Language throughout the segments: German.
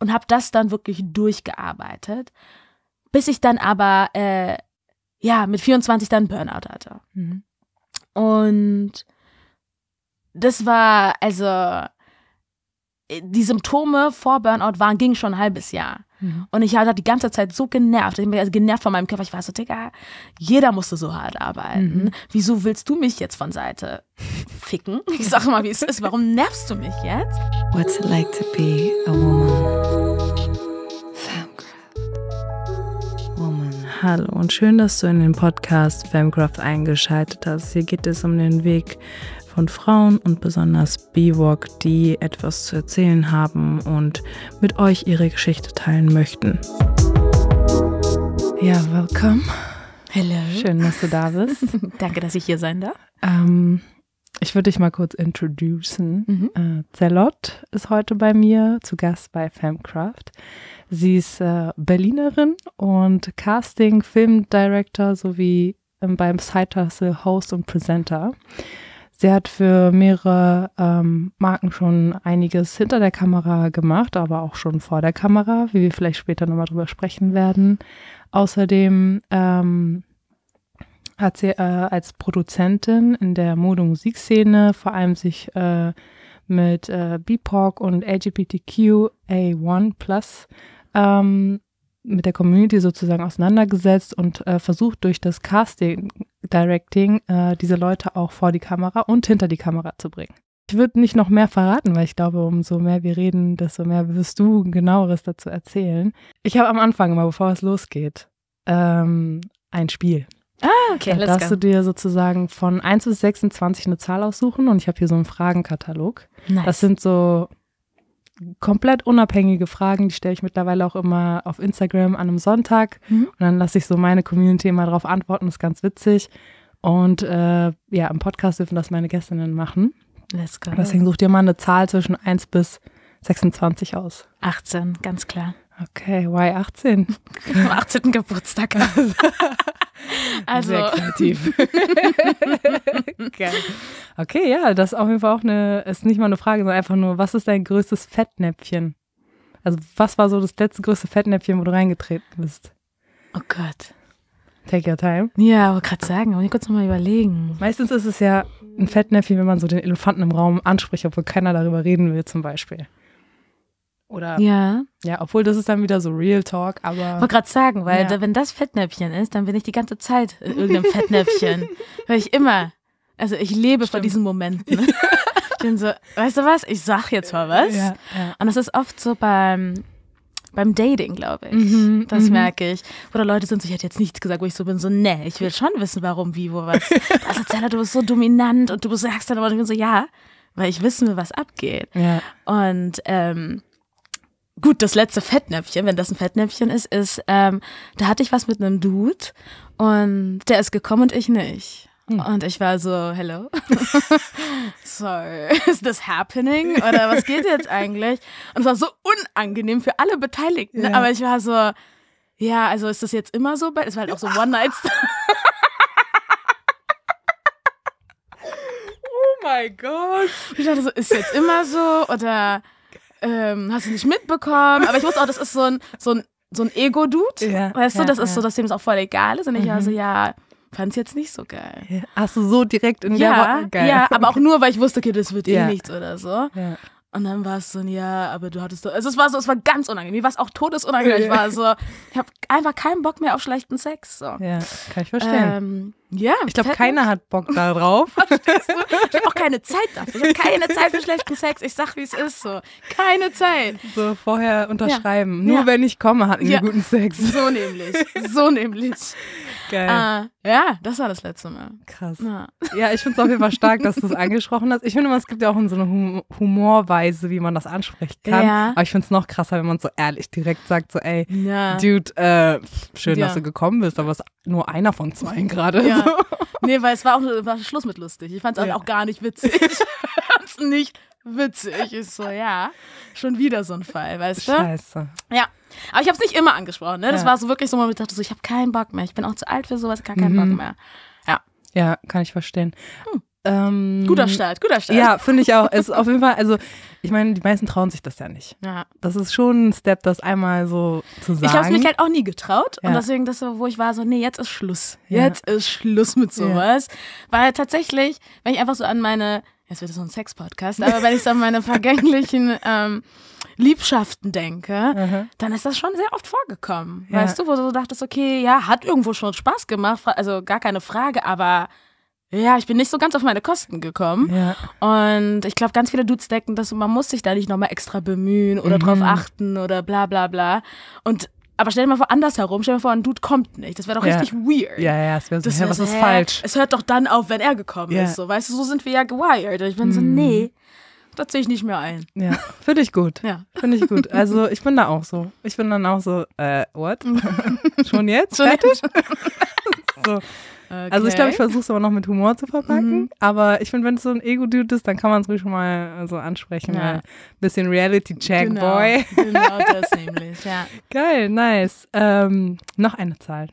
und habe das dann wirklich durchgearbeitet, bis ich dann aber äh, ja mit 24 dann Burnout hatte. Mhm. Und das war also äh, die Symptome vor Burnout waren ging schon ein halbes Jahr. Mhm. Und ich war die ganze Zeit so genervt. Ich bin also genervt von meinem Körper. Ich war so, Digga, jeder musste so hart arbeiten. Mhm. Wieso willst du mich jetzt von Seite ficken? Ich sage mal, wie es ist. Warum nervst du mich jetzt? What's it like to be a woman? Femcraft. Woman. Hallo und schön, dass du in den Podcast Femcraft eingeschaltet hast. Hier geht es um den Weg von Frauen und besonders B-Walk, die etwas zu erzählen haben und mit euch ihre Geschichte teilen möchten. Ja, willkommen. Hello. Schön, dass du da bist. Danke, dass ich hier sein darf. Ähm, ich würde dich mal kurz introducen. Mhm. Äh, Zelotte ist heute bei mir zu Gast bei Femcraft. Sie ist äh, Berlinerin und Casting, Filmdirector sowie ähm, beim Side Host und Presenter. Sie hat für mehrere ähm, Marken schon einiges hinter der Kamera gemacht, aber auch schon vor der Kamera, wie wir vielleicht später nochmal drüber sprechen werden. Außerdem ähm, hat sie äh, als Produzentin in der Mode- und Musikszene vor allem sich äh, mit äh, BIPOC und LGBTQA1 Plus ähm, mit der Community sozusagen auseinandergesetzt und äh, versucht durch das Casting Directing äh, diese Leute auch vor die Kamera und hinter die Kamera zu bringen. Ich würde nicht noch mehr verraten, weil ich glaube, umso mehr wir reden, desto mehr wirst du genaueres dazu erzählen. Ich habe am Anfang mal, bevor es losgeht, ähm, ein Spiel. Ah, okay, let's go. darfst du dir sozusagen von 1 bis 26 eine Zahl aussuchen und ich habe hier so einen Fragenkatalog. Nice. Das sind so komplett unabhängige Fragen, die stelle ich mittlerweile auch immer auf Instagram an einem Sonntag. Mhm. Und dann lasse ich so meine Community immer darauf antworten, das ist ganz witzig. Und äh, ja, im Podcast dürfen das meine Gästinnen machen. Let's go. Deswegen such dir mal eine Zahl zwischen 1 bis 26 aus. 18, ganz klar. Okay, why 18? Am 18. Geburtstag. Also. also. Sehr kreativ. Geil. Okay, ja, das ist auf jeden Fall auch eine, ist nicht mal eine Frage, sondern einfach nur, was ist dein größtes Fettnäpfchen? Also, was war so das letzte größte Fettnäpfchen, wo du reingetreten bist? Oh Gott. Take your time. Ja, aber gerade sagen, aber ich kurz nochmal überlegen. Meistens ist es ja ein Fettnäpfchen, wenn man so den Elefanten im Raum anspricht, obwohl keiner darüber reden will, zum Beispiel. Oder ja. ja, obwohl das ist dann wieder so Real Talk, aber. Ich wollte gerade sagen, weil ja. da, wenn das Fettnäpfchen ist, dann bin ich die ganze Zeit in irgendeinem Fettnäpfchen. weil ich immer, also ich lebe Stimmt. von diesen Momenten. ich bin so, weißt du was, ich sag jetzt mal was. Ja, ja. Und das ist oft so beim, beim Dating, glaube ich. Mhm, das mhm. merke ich. Oder Leute sind so, ich hätte jetzt nichts gesagt, wo ich so bin, so, nee, ich will schon wissen, warum, wie, wo, was. Also Zeller, du bist so dominant und du sagst dann aber, ich bin so, ja, weil ich wissen will, was abgeht. Ja. Und ähm, gut, das letzte Fettnäpfchen, wenn das ein Fettnäpfchen ist, ist, ähm, da hatte ich was mit einem Dude und der ist gekommen und ich nicht. Hm. Und ich war so, hello. Sorry, is this happening? Oder was geht jetzt eigentlich? Und es war so unangenehm für alle Beteiligten. Yeah. Aber ich war so, ja, also ist das jetzt immer so? Es war halt auch so One-Night-Stand. oh mein Gott. Ich dachte so, ist jetzt immer so? Oder ähm, hast du nicht mitbekommen? Aber ich wusste auch, das ist so ein, so ein, so ein Ego-Dude. Ja, weißt ja, du, das ja. ist so, dass dem es auch voll egal ist. Und ich war so, mhm. ja, fand's jetzt nicht so geil. Hast du so direkt in ja, der Woche geil. Ja, aber auch nur, weil ich wusste, okay, das wird eh nichts oder so. Ja. Und dann war es so, ja, aber du hattest doch. Also es war so, es war ganz unangenehm, was auch todesunangenehm war. So, ich habe einfach keinen Bock mehr auf schlechten Sex. So. Ja, kann ich verstehen. Ähm, ja. Ich glaube, keiner hat Bock darauf. Verstehst du? Ich habe auch keine Zeit dafür. Ich habe keine Zeit für schlechten Sex. Ich sag, wie es ist. So. Keine Zeit. So vorher unterschreiben. Ja. Nur ja. wenn ich komme, hatten wir guten Sex. So nämlich. So nämlich. Geil. Äh, ja, das war das letzte Mal. Krass. Ja, ja ich finde es auf jeden Fall stark, dass du es angesprochen hast. Ich finde immer, es gibt ja auch so eine hum Humorweise, wie man das ansprechen kann. Ja. Aber ich finde es noch krasser, wenn man so ehrlich direkt sagt, so ey, ja. Dude, äh, schön, dass du gekommen bist, aber es ist nur einer von zwei gerade. Ja. So. Nee, weil es war auch war Schluss mit lustig. Ich fand es auch gar nicht witzig. ich fand es nicht witzig. Ich so, ja, schon wieder so ein Fall, weißt du? Scheiße. Ja. Aber ich habe es nicht immer angesprochen, ne? Das ja. war so wirklich so, wo ich dachte, so, ich habe keinen Bock mehr. Ich bin auch zu alt für sowas, gar keinen mhm. Bock mehr. Ja. Ja, kann ich verstehen. Hm. Ähm, guter Start, guter Start. Ja, finde ich auch. Ist auf jeden Fall, also ich meine, die meisten trauen sich das ja nicht. Ja. Das ist schon ein Step, das einmal so zu sagen. Ich habe es mich halt auch nie getraut ja. und deswegen das, wo ich war, so, nee, jetzt ist Schluss. Jetzt ja. ist Schluss mit sowas. Weil tatsächlich, wenn ich einfach so an meine jetzt wird es so ein Sex-Podcast, aber wenn ich so an meine vergänglichen ähm, Liebschaften denke, mhm. dann ist das schon sehr oft vorgekommen. Ja. Weißt du, wo du dachtest, okay, ja, hat irgendwo schon Spaß gemacht, also gar keine Frage, aber ja, ich bin nicht so ganz auf meine Kosten gekommen. Ja. Und ich glaube, ganz viele Dudes denken, dass man muss sich da nicht nochmal extra bemühen oder mhm. drauf achten oder bla bla bla. Und aber stell dir mal vor, andersherum, stell dir mal vor, ein Dude kommt nicht. Das wäre doch ja. richtig weird. Ja, ja, es wäre so, das wär, was ist hä? falsch? Es hört doch dann auf, wenn er gekommen ja. ist. So, weißt du, so sind wir ja gewired. Und Ich bin mm. so, mhm. nee, da ziehe ich nicht mehr ein. Ja, finde ich gut. Ja. Finde ich gut. Also, ich bin da auch so. Ich bin dann auch so, äh, what? Schon jetzt? Schon Fertig? so. Okay. Also ich glaube, ich versuche es aber noch mit Humor zu verpacken. Mhm. Aber ich finde, wenn es so ein Ego-Dude ist, dann kann man es ruhig schon mal so also ansprechen. Ja. Ein bisschen Reality-Check, genau, Boy. Genau das nämlich, ja. Geil, nice. Ähm, noch eine Zahl.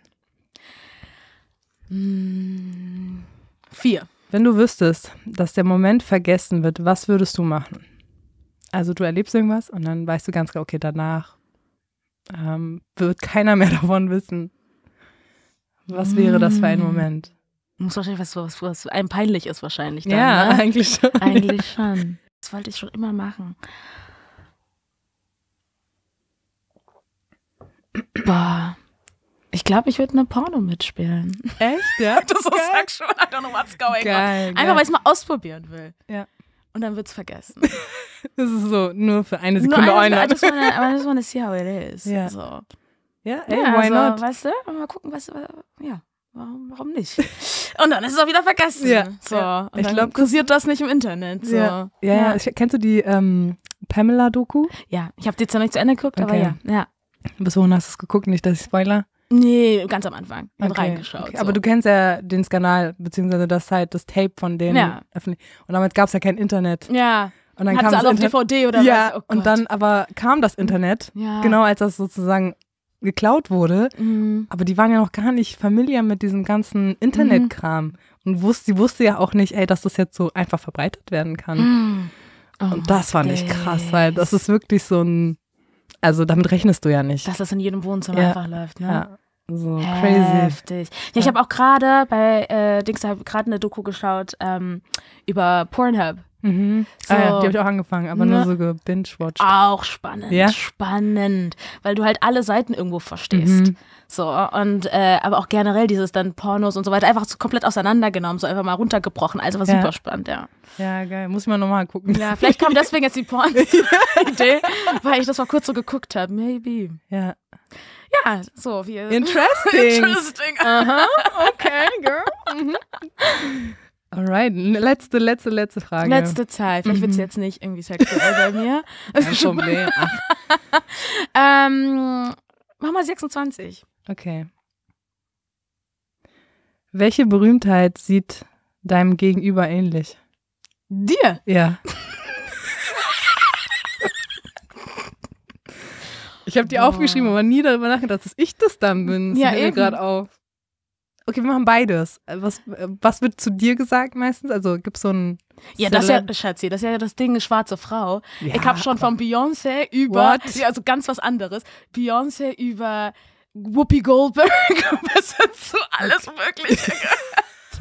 Mm, vier. Wenn du wüsstest, dass der Moment vergessen wird, was würdest du machen? Also du erlebst irgendwas und dann weißt du ganz klar, genau, okay, danach ähm, wird keiner mehr davon wissen. Was wäre das für ein mm. Moment? Muss wahrscheinlich was, was, was einem peinlich ist wahrscheinlich. Dann, ja, ne? eigentlich schon. Eigentlich schon. Das wollte ich schon immer machen. Boah. Ich glaube, ich würde eine Porno mitspielen. Echt? Ja? das so sag schon, I don't know what's going geil, on. Einfach, weil ich es mal ausprobieren will. Ja. Und dann wird es vergessen. das ist so, nur für eine Sekunde. Nur eine, I just wanna, I just wanna see how it is. Ja. So. Ja, ey, ja, why also, not? Weißt du, mal gucken, was, ja, warum, warum nicht? Und dann ist es auch wieder vergessen. Ja, so, ja. ich glaube, kursiert das nicht im Internet. So. Ja, ja, ja. Ich, kennst du die ähm, Pamela-Doku? Ja, ich habe die zwar nicht zu Ende geguckt, okay. aber ja. ja. Bis wohin hast du es geguckt? Nicht, dass ich Spoiler. Nee, ganz am Anfang. Ich okay. reingeschaut. Okay. So. Aber du kennst ja den Skandal, beziehungsweise das halt, das Tape von denen. Ja. Öffentlich. Und damals gab es ja kein Internet. Ja. Und dann Hat kam das alle auf DVD oder ja, was? Ja, oh und dann aber kam das Internet, ja. genau als das sozusagen geklaut wurde, mhm. aber die waren ja noch gar nicht familiar mit diesem ganzen Internetkram. Mhm. Und wusste, sie wusste ja auch nicht, ey, dass das jetzt so einfach verbreitet werden kann. Mhm. Oh und das fand ich krass, weil das ist wirklich so ein, also damit rechnest du ja nicht. Dass das in jedem Wohnzimmer ja. einfach läuft, ne? Ja. So crazy. Heftig. Ja, ich habe auch gerade bei äh, Dings, habe gerade eine Doku geschaut ähm, über Pornhub. Mhm. So. Ah ja, die habe ich auch angefangen, aber ne? nur so gebinge-watched. Auch spannend, ja? spannend, weil du halt alle Seiten irgendwo verstehst. Mhm. So, und äh, aber auch generell dieses dann Pornos und so weiter, einfach so komplett auseinandergenommen, so einfach mal runtergebrochen. Also war ja. super spannend, ja. Ja, geil. Muss ich mal nochmal gucken. Ja, vielleicht kam deswegen jetzt die porn idee weil ich das mal kurz so geguckt habe. Maybe. Ja. Ja, so wie. Interesting. Interesting. Aha, okay, girl. Mhm. Alright, letzte, letzte, letzte Frage. Letzte Zahl. Vielleicht mhm. wird es jetzt nicht irgendwie sexuell bei mir. Das Kein Problem. ähm, mach mal 26. Okay. Welche Berühmtheit sieht deinem Gegenüber ähnlich? Dir? Ja. ich habe die oh. aufgeschrieben, aber nie darüber nachgedacht, dass ich das dann bin. Das ja, fällt gerade auf. Okay, wir machen beides. Was, was wird zu dir gesagt meistens? Also gibt es so ein. Ja, das ist ja, Schatzi, das ist ja das Ding, eine schwarze Frau. Ja, ich habe schon von Beyoncé über. Ja, also ganz was anderes. Beyoncé über Whoopi Goldberg bis hin zu alles Mögliche gehört. Oh,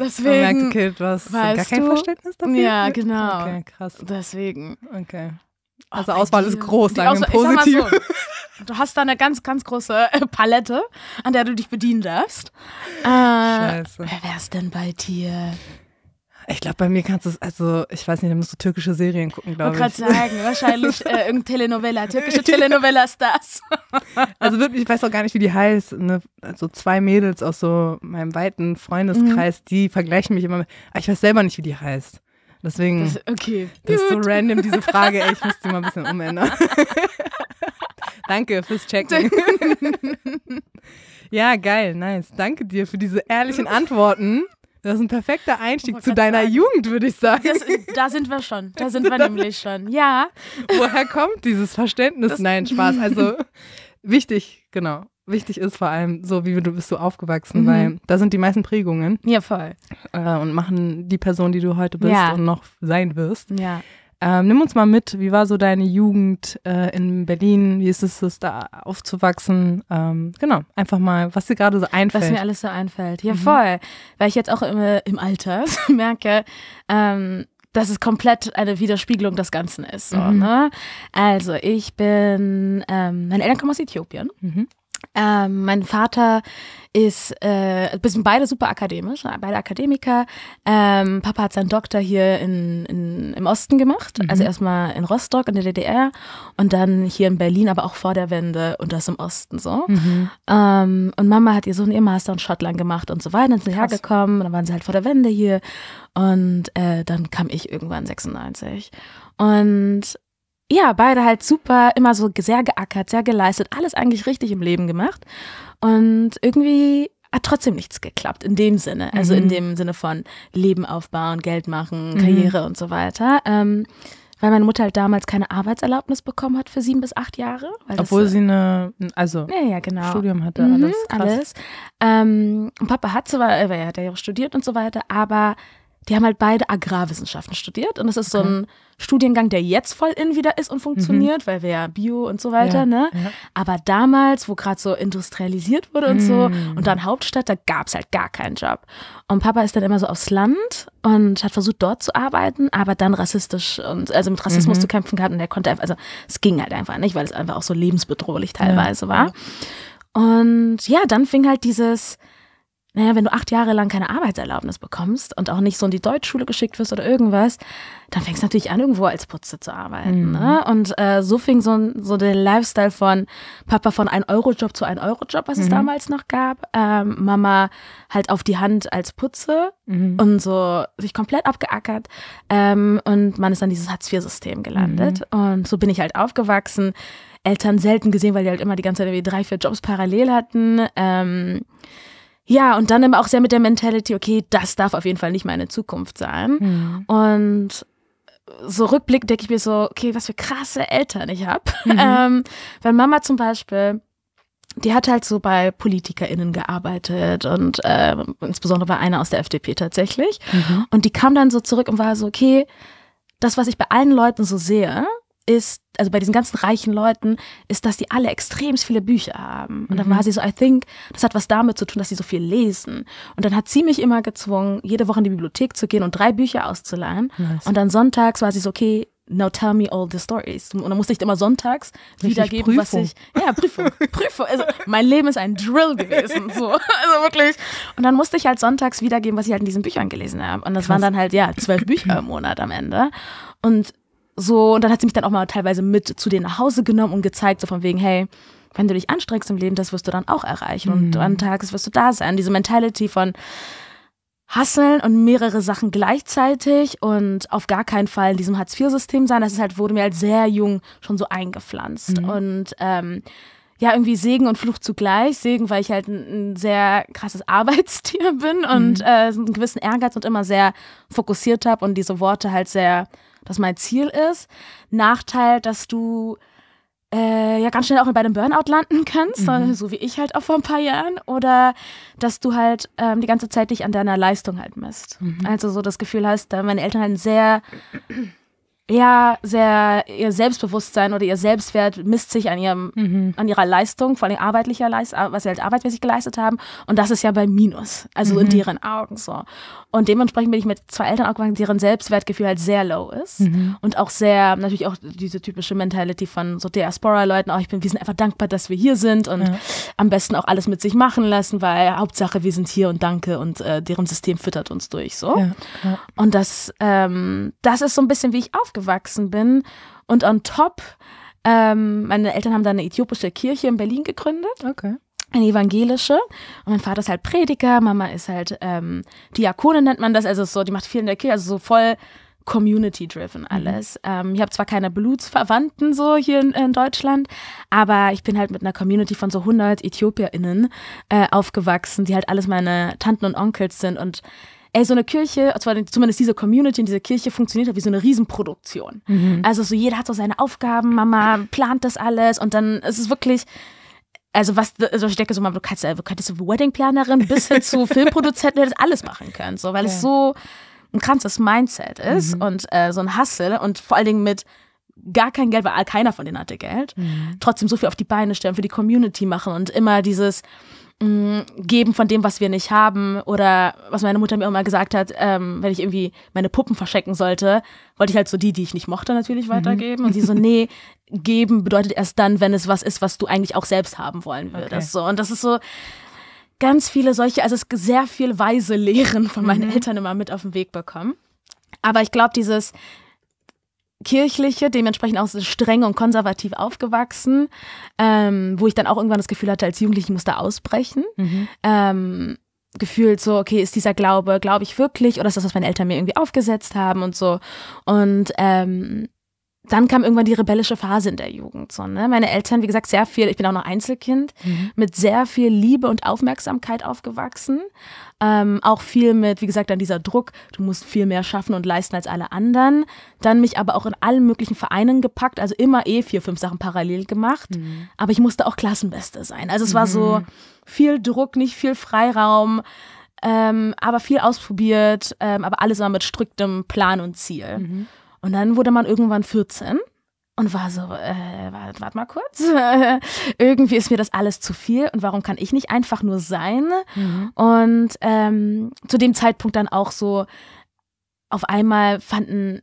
Deswegen. Man merkt, okay, du hast gar kein Verständnis dafür. Ja, genau. Okay, krass. Deswegen. Okay. Oh, also, oh, Auswahl ist groß, sagen wir positiv. Du hast da eine ganz, ganz große Palette, an der du dich bedienen darfst. Äh, Scheiße. Wer wär's denn bei dir? Ich glaube, bei mir kannst du es, also ich weiß nicht, da musst du türkische Serien gucken, glaube ich. Ich wollte gerade sagen, wahrscheinlich äh, irgendeine Telenovela, türkische Telenovela-Stars. also wirklich, ich weiß auch gar nicht, wie die heißt. Ne? Also zwei Mädels aus so meinem weiten Freundeskreis, mhm. die vergleichen mich immer mit, ah, ich weiß selber nicht, wie die heißt. Deswegen, das, okay. das ist so random, diese Frage. Ey, ich muss die mal ein bisschen umändern. Danke fürs Checken. ja, geil, nice. Danke dir für diese ehrlichen Antworten. Das ist ein perfekter Einstieg oh, zu deiner sagen. Jugend, würde ich sagen. Das, da sind wir schon. Da sind wir nämlich schon. Ja. Woher kommt dieses Verständnis? Das Nein, Spaß. Also wichtig, genau. Wichtig ist vor allem, so wie du bist so aufgewachsen, mhm. weil da sind die meisten Prägungen. Ja, voll. Äh, und machen die Person, die du heute bist ja. und noch sein wirst. Ja. Ähm, nimm uns mal mit, wie war so deine Jugend äh, in Berlin? Wie ist es, da aufzuwachsen? Ähm, genau, einfach mal, was dir gerade so einfällt. Was mir alles so einfällt. Ja, mhm. voll. Weil ich jetzt auch immer im Alter merke, ähm, dass es komplett eine Widerspiegelung des Ganzen ist. So, mhm. ne? Also, ich bin, ähm, meine Eltern kommen aus Äthiopien. Mhm. Ähm, mein Vater ist, äh, sind beide super akademisch, beide Akademiker. Ähm, Papa hat seinen Doktor hier in, in, im Osten gemacht, mhm. also erstmal in Rostock in der DDR und dann hier in Berlin, aber auch vor der Wende und das im Osten so. Mhm. Ähm, und Mama hat ihr Sohn ihr Master in Schottland gemacht und so weiter, dann sind sie hergekommen, und dann waren sie halt vor der Wende hier und äh, dann kam ich irgendwann 96 und ja, beide halt super, immer so sehr geackert, sehr geleistet, alles eigentlich richtig im Leben gemacht. Und irgendwie hat trotzdem nichts geklappt in dem Sinne. Also mhm. in dem Sinne von Leben aufbauen, Geld machen, mhm. Karriere und so weiter. Ähm, weil meine Mutter halt damals keine Arbeitserlaubnis bekommen hat für sieben bis acht Jahre. Obwohl das, sie eine, also ja, ja, genau. Studium hatte, mhm, alles. Krass. alles. Ähm, Papa hat zwar, äh, er hat ja studiert und so weiter, aber die haben halt beide Agrarwissenschaften studiert und das ist okay. so ein Studiengang, der jetzt voll in wieder ist und mhm. funktioniert, mhm. weil wir ja Bio und so weiter, ja, ne? Ja. Aber damals, wo gerade so industrialisiert wurde und mhm. so und dann Hauptstadt, da gab es halt gar keinen Job. Und Papa ist dann immer so aufs Land und hat versucht dort zu arbeiten, aber dann rassistisch und also mit Rassismus mhm. zu kämpfen gehabt und der konnte einfach, also es ging halt einfach nicht, weil es einfach auch so lebensbedrohlich teilweise ja. war. Und ja, dann fing halt dieses naja, wenn du acht Jahre lang keine Arbeitserlaubnis bekommst und auch nicht so in die Deutschschule geschickt wirst oder irgendwas, dann fängst du natürlich an, irgendwo als Putze zu arbeiten. Mhm. Ne? Und äh, so fing so, so der Lifestyle von Papa von 1-Euro-Job zu 1-Euro-Job, was mhm. es damals noch gab. Ähm, Mama halt auf die Hand als Putze mhm. und so sich komplett abgeackert. Ähm, und man ist an dieses Hartz-IV-System gelandet. Mhm. Und so bin ich halt aufgewachsen. Eltern selten gesehen, weil die halt immer die ganze Zeit irgendwie drei, vier Jobs parallel hatten. Ähm, ja, und dann immer auch sehr mit der Mentality, okay, das darf auf jeden Fall nicht meine Zukunft sein. Mhm. Und so Rückblick denke ich mir so, okay, was für krasse Eltern ich habe. Mhm. Ähm, weil Mama zum Beispiel, die hat halt so bei PolitikerInnen gearbeitet und äh, insbesondere bei einer aus der FDP tatsächlich. Mhm. Und die kam dann so zurück und war so, okay, das, was ich bei allen Leuten so sehe, ist, also bei diesen ganzen reichen Leuten, ist, dass die alle extrem viele Bücher haben. Und dann war mhm. sie so, I think, das hat was damit zu tun, dass sie so viel lesen. Und dann hat sie mich immer gezwungen, jede Woche in die Bibliothek zu gehen und drei Bücher auszuleihen. Nice. Und dann sonntags war sie so, okay, now tell me all the stories. Und dann musste ich immer sonntags Richtig wiedergeben, Prüfung. was ich. Ja, Prüfung, Prüfung. Also mein Leben ist ein Drill gewesen. So. Also wirklich. Und dann musste ich halt sonntags wiedergeben, was ich halt in diesen Büchern gelesen habe. Und das Krass. waren dann halt, ja, zwölf Bücher im Monat am Ende. Und so, und dann hat sie mich dann auch mal teilweise mit zu dir nach Hause genommen und gezeigt, so von wegen, hey, wenn du dich anstrengst im Leben, das wirst du dann auch erreichen mhm. und an Tages wirst du da sein. Diese Mentality von Hasseln und mehrere Sachen gleichzeitig und auf gar keinen Fall in diesem Hartz-IV-System sein. Das ist halt, wurde mir halt sehr jung schon so eingepflanzt. Mhm. Und ähm, ja, irgendwie Segen und Fluch zugleich. Segen, weil ich halt ein, ein sehr krasses Arbeitstier bin und mhm. äh, einen gewissen Ehrgeiz und immer sehr fokussiert habe und diese Worte halt sehr das mein Ziel ist. Nachteil, dass du äh, ja ganz schnell auch bei einem Burnout landen kannst, mhm. so wie ich halt auch vor ein paar Jahren, oder dass du halt ähm, die ganze Zeit dich an deiner Leistung halt misst. Mhm. Also so das Gefühl hast, da äh, meine Eltern halt sehr ja, sehr, ihr Selbstbewusstsein oder ihr Selbstwert misst sich an ihrem, mhm. an ihrer Leistung, vor allem arbeitlicher Leistung, was sie halt arbeitsmäßig geleistet haben. Und das ist ja bei Minus, also mhm. in deren Augen so. Und dementsprechend bin ich mit zwei Eltern aufgewachsen, deren Selbstwertgefühl halt sehr low ist. Mhm. Und auch sehr, natürlich auch diese typische Mentality von so Diaspora-Leuten, auch ich bin, wir sind einfach dankbar, dass wir hier sind und ja. am besten auch alles mit sich machen lassen, weil Hauptsache wir sind hier und danke und äh, deren System füttert uns durch, so. Ja. Ja. Und das, ähm, das ist so ein bisschen, wie ich aufgewachsen aufgewachsen bin. Und on top, ähm, meine Eltern haben da eine äthiopische Kirche in Berlin gegründet. Okay. Eine evangelische. Und mein Vater ist halt Prediger, Mama ist halt ähm, Diakone, nennt man das. Also so, die macht viel in der Kirche, also so voll community-driven mhm. alles. Mhm. Ähm, ich habe zwar keine Blutsverwandten so hier in, in, Deutschland, aber ich bin halt mit einer Community von so 100 ÄthiopierInnen äh, aufgewachsen, die halt alles meine Tanten und Onkels sind und ey, so eine Kirche, zumindest diese Community in dieser Kirche funktioniert halt wie so eine Riesenproduktion. Mhm. Also so jeder hat so seine Aufgaben, Mama plant das alles und dann ist es wirklich, also was, also ich denke so, man, du kannst, du könntest Weddingplanerin bis hin zu Filmproduzentin, das alles machen können, so, weil ja. es so ein krasses Mindset ist mhm. und äh, so ein Hustle und vor allen Dingen mit gar kein Geld, weil keiner von denen hatte Geld, mhm. trotzdem so viel auf die Beine stellen, für die Community machen und immer dieses, mh, mm, geben von dem, was wir nicht haben. Oder was meine Mutter mir immer mal gesagt hat, ähm, wenn ich irgendwie meine Puppen verstecken sollte, wollte ich halt so die, die ich nicht mochte, natürlich mhm. weitergeben. Mhm. Und sie so, nee, geben bedeutet erst dann, wenn es was ist, was du eigentlich auch selbst haben wollen würdest. Okay. So. Und das ist so ganz viele solche, also es ist sehr viel weise Lehren von meinen mhm. Eltern immer mit auf den Weg bekommen. Aber ich glaube, dieses kirchliche, dementsprechend auch streng und konservativ aufgewachsen, ähm, wo ich dann auch irgendwann das Gefühl hatte, als Jugendliche musste ausbrechen. Mhm. Ähm, gefühlt so, okay, ist dieser Glaube, glaube ich wirklich oder ist das, was meine Eltern mir irgendwie aufgesetzt haben und so. Und ähm, dann kam irgendwann die rebellische Phase in der Jugend. So, ne? Meine Eltern, wie gesagt, sehr viel, ich bin auch noch Einzelkind, mhm. mit sehr viel Liebe und Aufmerksamkeit aufgewachsen. Ähm, auch viel mit, wie gesagt, dann dieser Druck, du musst viel mehr schaffen und leisten als alle anderen. Dann mich aber auch in allen möglichen Vereinen gepackt, also immer eh vier, fünf Sachen parallel gemacht. Mhm. Aber ich musste auch Klassenbeste sein. Also es war mhm. so viel Druck, nicht viel Freiraum. Ähm, aber viel ausprobiert, ähm, aber alles immer mit striktem Plan und Ziel. Mhm. Und dann wurde man irgendwann 14 und war so, äh, warte wart mal kurz, irgendwie ist mir das alles zu viel und warum kann ich nicht einfach nur sein? Mhm. Und ähm, zu dem Zeitpunkt dann auch so, auf einmal fanden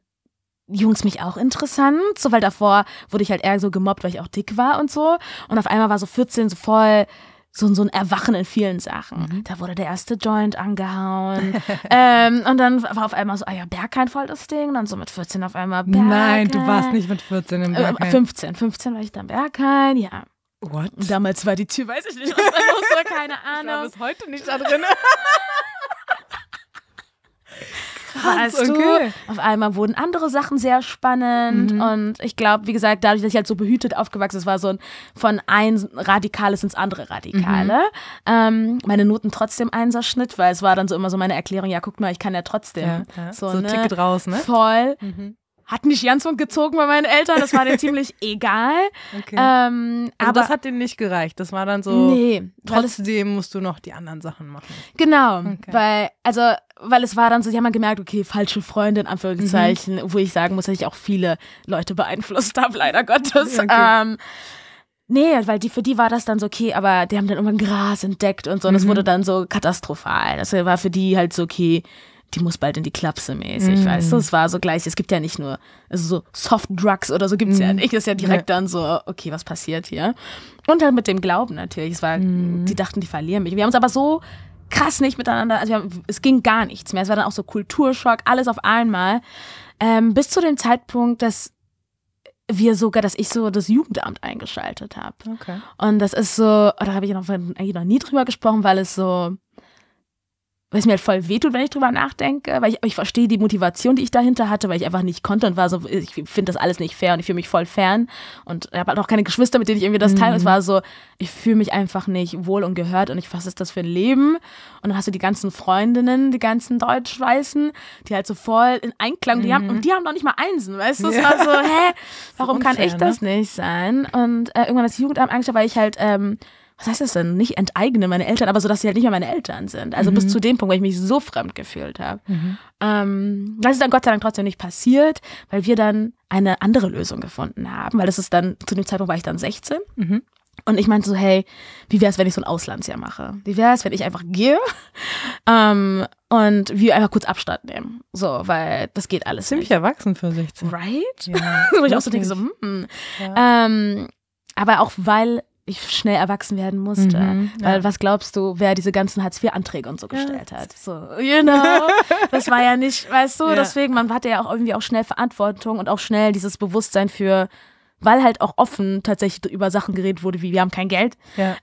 Jungs mich auch interessant, so weil davor wurde ich halt eher so gemobbt, weil ich auch dick war und so. Und auf einmal war so 14 so voll so, so ein Erwachen in vielen Sachen. Mhm. Da wurde der erste Joint angehauen. ähm, und dann war auf einmal so, ah ja, Bergheim voll das Ding. Und Dann so mit 14 auf einmal Bergheim. Nein, du warst nicht mit 14 im Bergheim. Äh, 15, 15 war ich dann Bergheim, ja. What? Damals war die Tür, weiß ich nicht, was da los war, keine Ahnung. Ich war bis heute nicht da drin. als okay. du. Auf einmal wurden andere Sachen sehr spannend. Mhm. Und ich glaube, wie gesagt, dadurch, dass ich halt so behütet aufgewachsen ist, war so ein von ein Radikales ins andere Radikale. Mhm. Ähm, meine Noten trotzdem Einserschnitt, weil es war dann so immer so meine Erklärung, ja, guck mal, ich kann ja trotzdem. Ja, ja. So, so ne? Ticket raus, ne? Voll. Mhm hat mich ganz und gezogen bei meinen Eltern, das war denen ziemlich egal. Okay. Ähm, also aber das hat denen nicht gereicht. Das war dann so. Nee, trotzdem es, musst du noch die anderen Sachen machen. Genau. Okay. Weil, also, weil es war dann so, die haben dann gemerkt, okay, falsche Freunde in Anführungszeichen, mhm. wo ich sagen muss, dass ich auch viele Leute beeinflusst habe, leider Gottes. Okay. Ähm, Nee, weil die, für die war das dann so okay, aber die haben dann irgendwann Gras entdeckt und so. Und es mhm. wurde dann so katastrophal. Das war für die halt so okay die muss bald in die Klapse mäßig, mm. weißt du? Es war so gleich, es gibt ja nicht nur, also so Soft Drugs oder so gibt es mm. ja mhm. nicht. Das ist ja direkt ja. dann so, okay, was passiert hier? Und dann mit dem Glauben natürlich. Es war, mm. die dachten, die verlieren mich. Wir haben es aber so krass nicht miteinander, also haben, es ging gar nichts mehr. Es war dann auch so Kulturschock, alles auf einmal. Ähm, bis zu dem Zeitpunkt, dass wir sogar, dass ich so das Jugendamt eingeschaltet habe. Okay. Und das ist so, da habe ich noch, eigentlich noch nie drüber gesprochen, weil es so, was mir halt voll wehtut, wenn ich drüber nachdenke, weil ich, ich verstehe die Motivation, die ich dahinter hatte, weil ich einfach nicht konnte und war so, ich finde das alles nicht fair und ich fühle mich voll fern und habe halt auch keine Geschwister, mit denen ich irgendwie das teile. Mhm. Es war so, ich fühle mich einfach nicht wohl und gehört und ich, was ist das für ein Leben? Und dann hast du die ganzen Freundinnen, die ganzen Deutschweißen, die halt so voll in Einklang, mhm. die haben, und mhm. die haben noch nicht mal Einsen, weißt du? Es ja. war so, hä, warum so unfair, kann ich ne? das nicht sein? Und äh, irgendwann das Jugendamt angeschaut, weil ich halt, ähm, was heißt das denn, nicht enteignen meine Eltern, aber so, dass sie halt nicht mehr meine Eltern sind. Also mhm. bis zu dem Punkt, weil ich mich so fremd gefühlt habe. Mhm. Ähm, das ist dann Gott sei Dank trotzdem nicht passiert, weil wir dann eine andere Lösung gefunden haben, weil das ist dann, zu dem Zeitpunkt war ich dann 16. Mhm. Und ich meinte so, hey, wie wäre es, wenn ich so ein Auslandsjahr mache? Wie wäre es, wenn ich einfach gehe ähm, und wir einfach kurz Abstand nehmen? So, weil das geht alles. Ziemlich nicht. erwachsen für 16. Right? Ja, Wo ich auch so denke, so, mm, ja. ähm, aber auch weil ich schnell erwachsen werden musste. Mhm, Weil ja. was glaubst du, wer diese ganzen Hartz-IV-Anträge und so gestellt ja, hat? So, you know. Das war ja nicht, weißt du, ja. deswegen, man hatte ja auch irgendwie auch schnell Verantwortung und auch schnell dieses Bewusstsein für, weil halt auch offen tatsächlich über Sachen geredet wurde, wie wir haben kein Geld.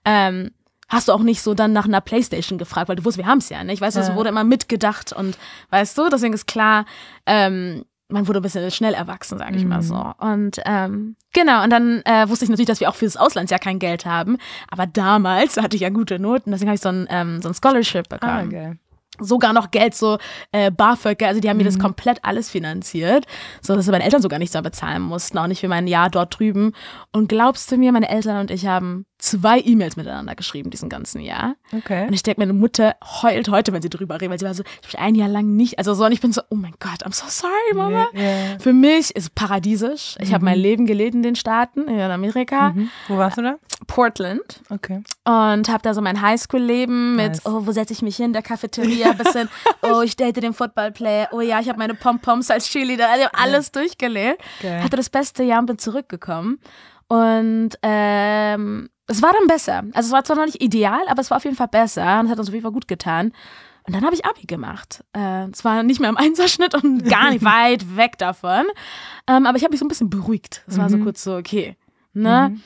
Ähm, hast du auch nicht so dann nach einer Playstation gefragt, weil du wusstest, wir haben es ja, ne? Ich weiß, es wurde immer mitgedacht und weißt du, deswegen ist klar, ähm, man wurde ein bisschen schnell erwachsen, sage ich mhm. mal so. Mhm. Und ähm, genau, und dann äh, wusste ich natürlich, dass wir auch fürs Auslandsjahr kein Geld haben. Aber damals hatte ich ja gute Noten, deswegen habe ich so ein, ähm, so ein Scholarship ah, bekommen. Ah, okay. Sogar noch Geld, so äh, BAföG, also die haben mhm. mir das mhm. komplett alles finanziert, so dass meine Eltern sogar nichts mehr bezahlen mussten, auch nicht für mein Jahr dort drüben. Und glaubst du mir, meine Eltern und ich haben zwei E-Mails miteinander geschrieben diesen ganzen Jahr. Okay. Und ich denke, meine Mutter heult heute, wenn sie drüber redet, weil sie war so, ich habe ein Jahr lang nicht, also so, und ich bin so, oh mein Gott, I'm so sorry, Mama. Yeah. Für mich ist es paradiesisch. Ich mhm. habe mein Leben gelebt in den Staaten, in Amerika. Mhm. Wo warst du da? Portland. Okay. Und habe da so mein Highschool-Leben mit, nice. oh, wo setze ich mich hin, der Cafeteria, bisschen, oh, ich date den Football-Player, oh ja, ich habe meine Pompoms als Chili, Cheerleader, also alles ja. durchgelebt. Okay. Hatte das beste Jahr und bin zurückgekommen. Und ähm, es war dann besser. Also es war zwar noch nicht ideal, aber es war auf jeden Fall besser und es hat uns auf jeden Fall gut getan. Und dann habe ich Abi gemacht. Äh, zwar nicht mehr im Einserschnitt und gar nicht weit weg davon, ähm, aber ich habe mich so ein bisschen beruhigt. Es war so mhm. kurz so, okay. Mhm. Ne? Mhm.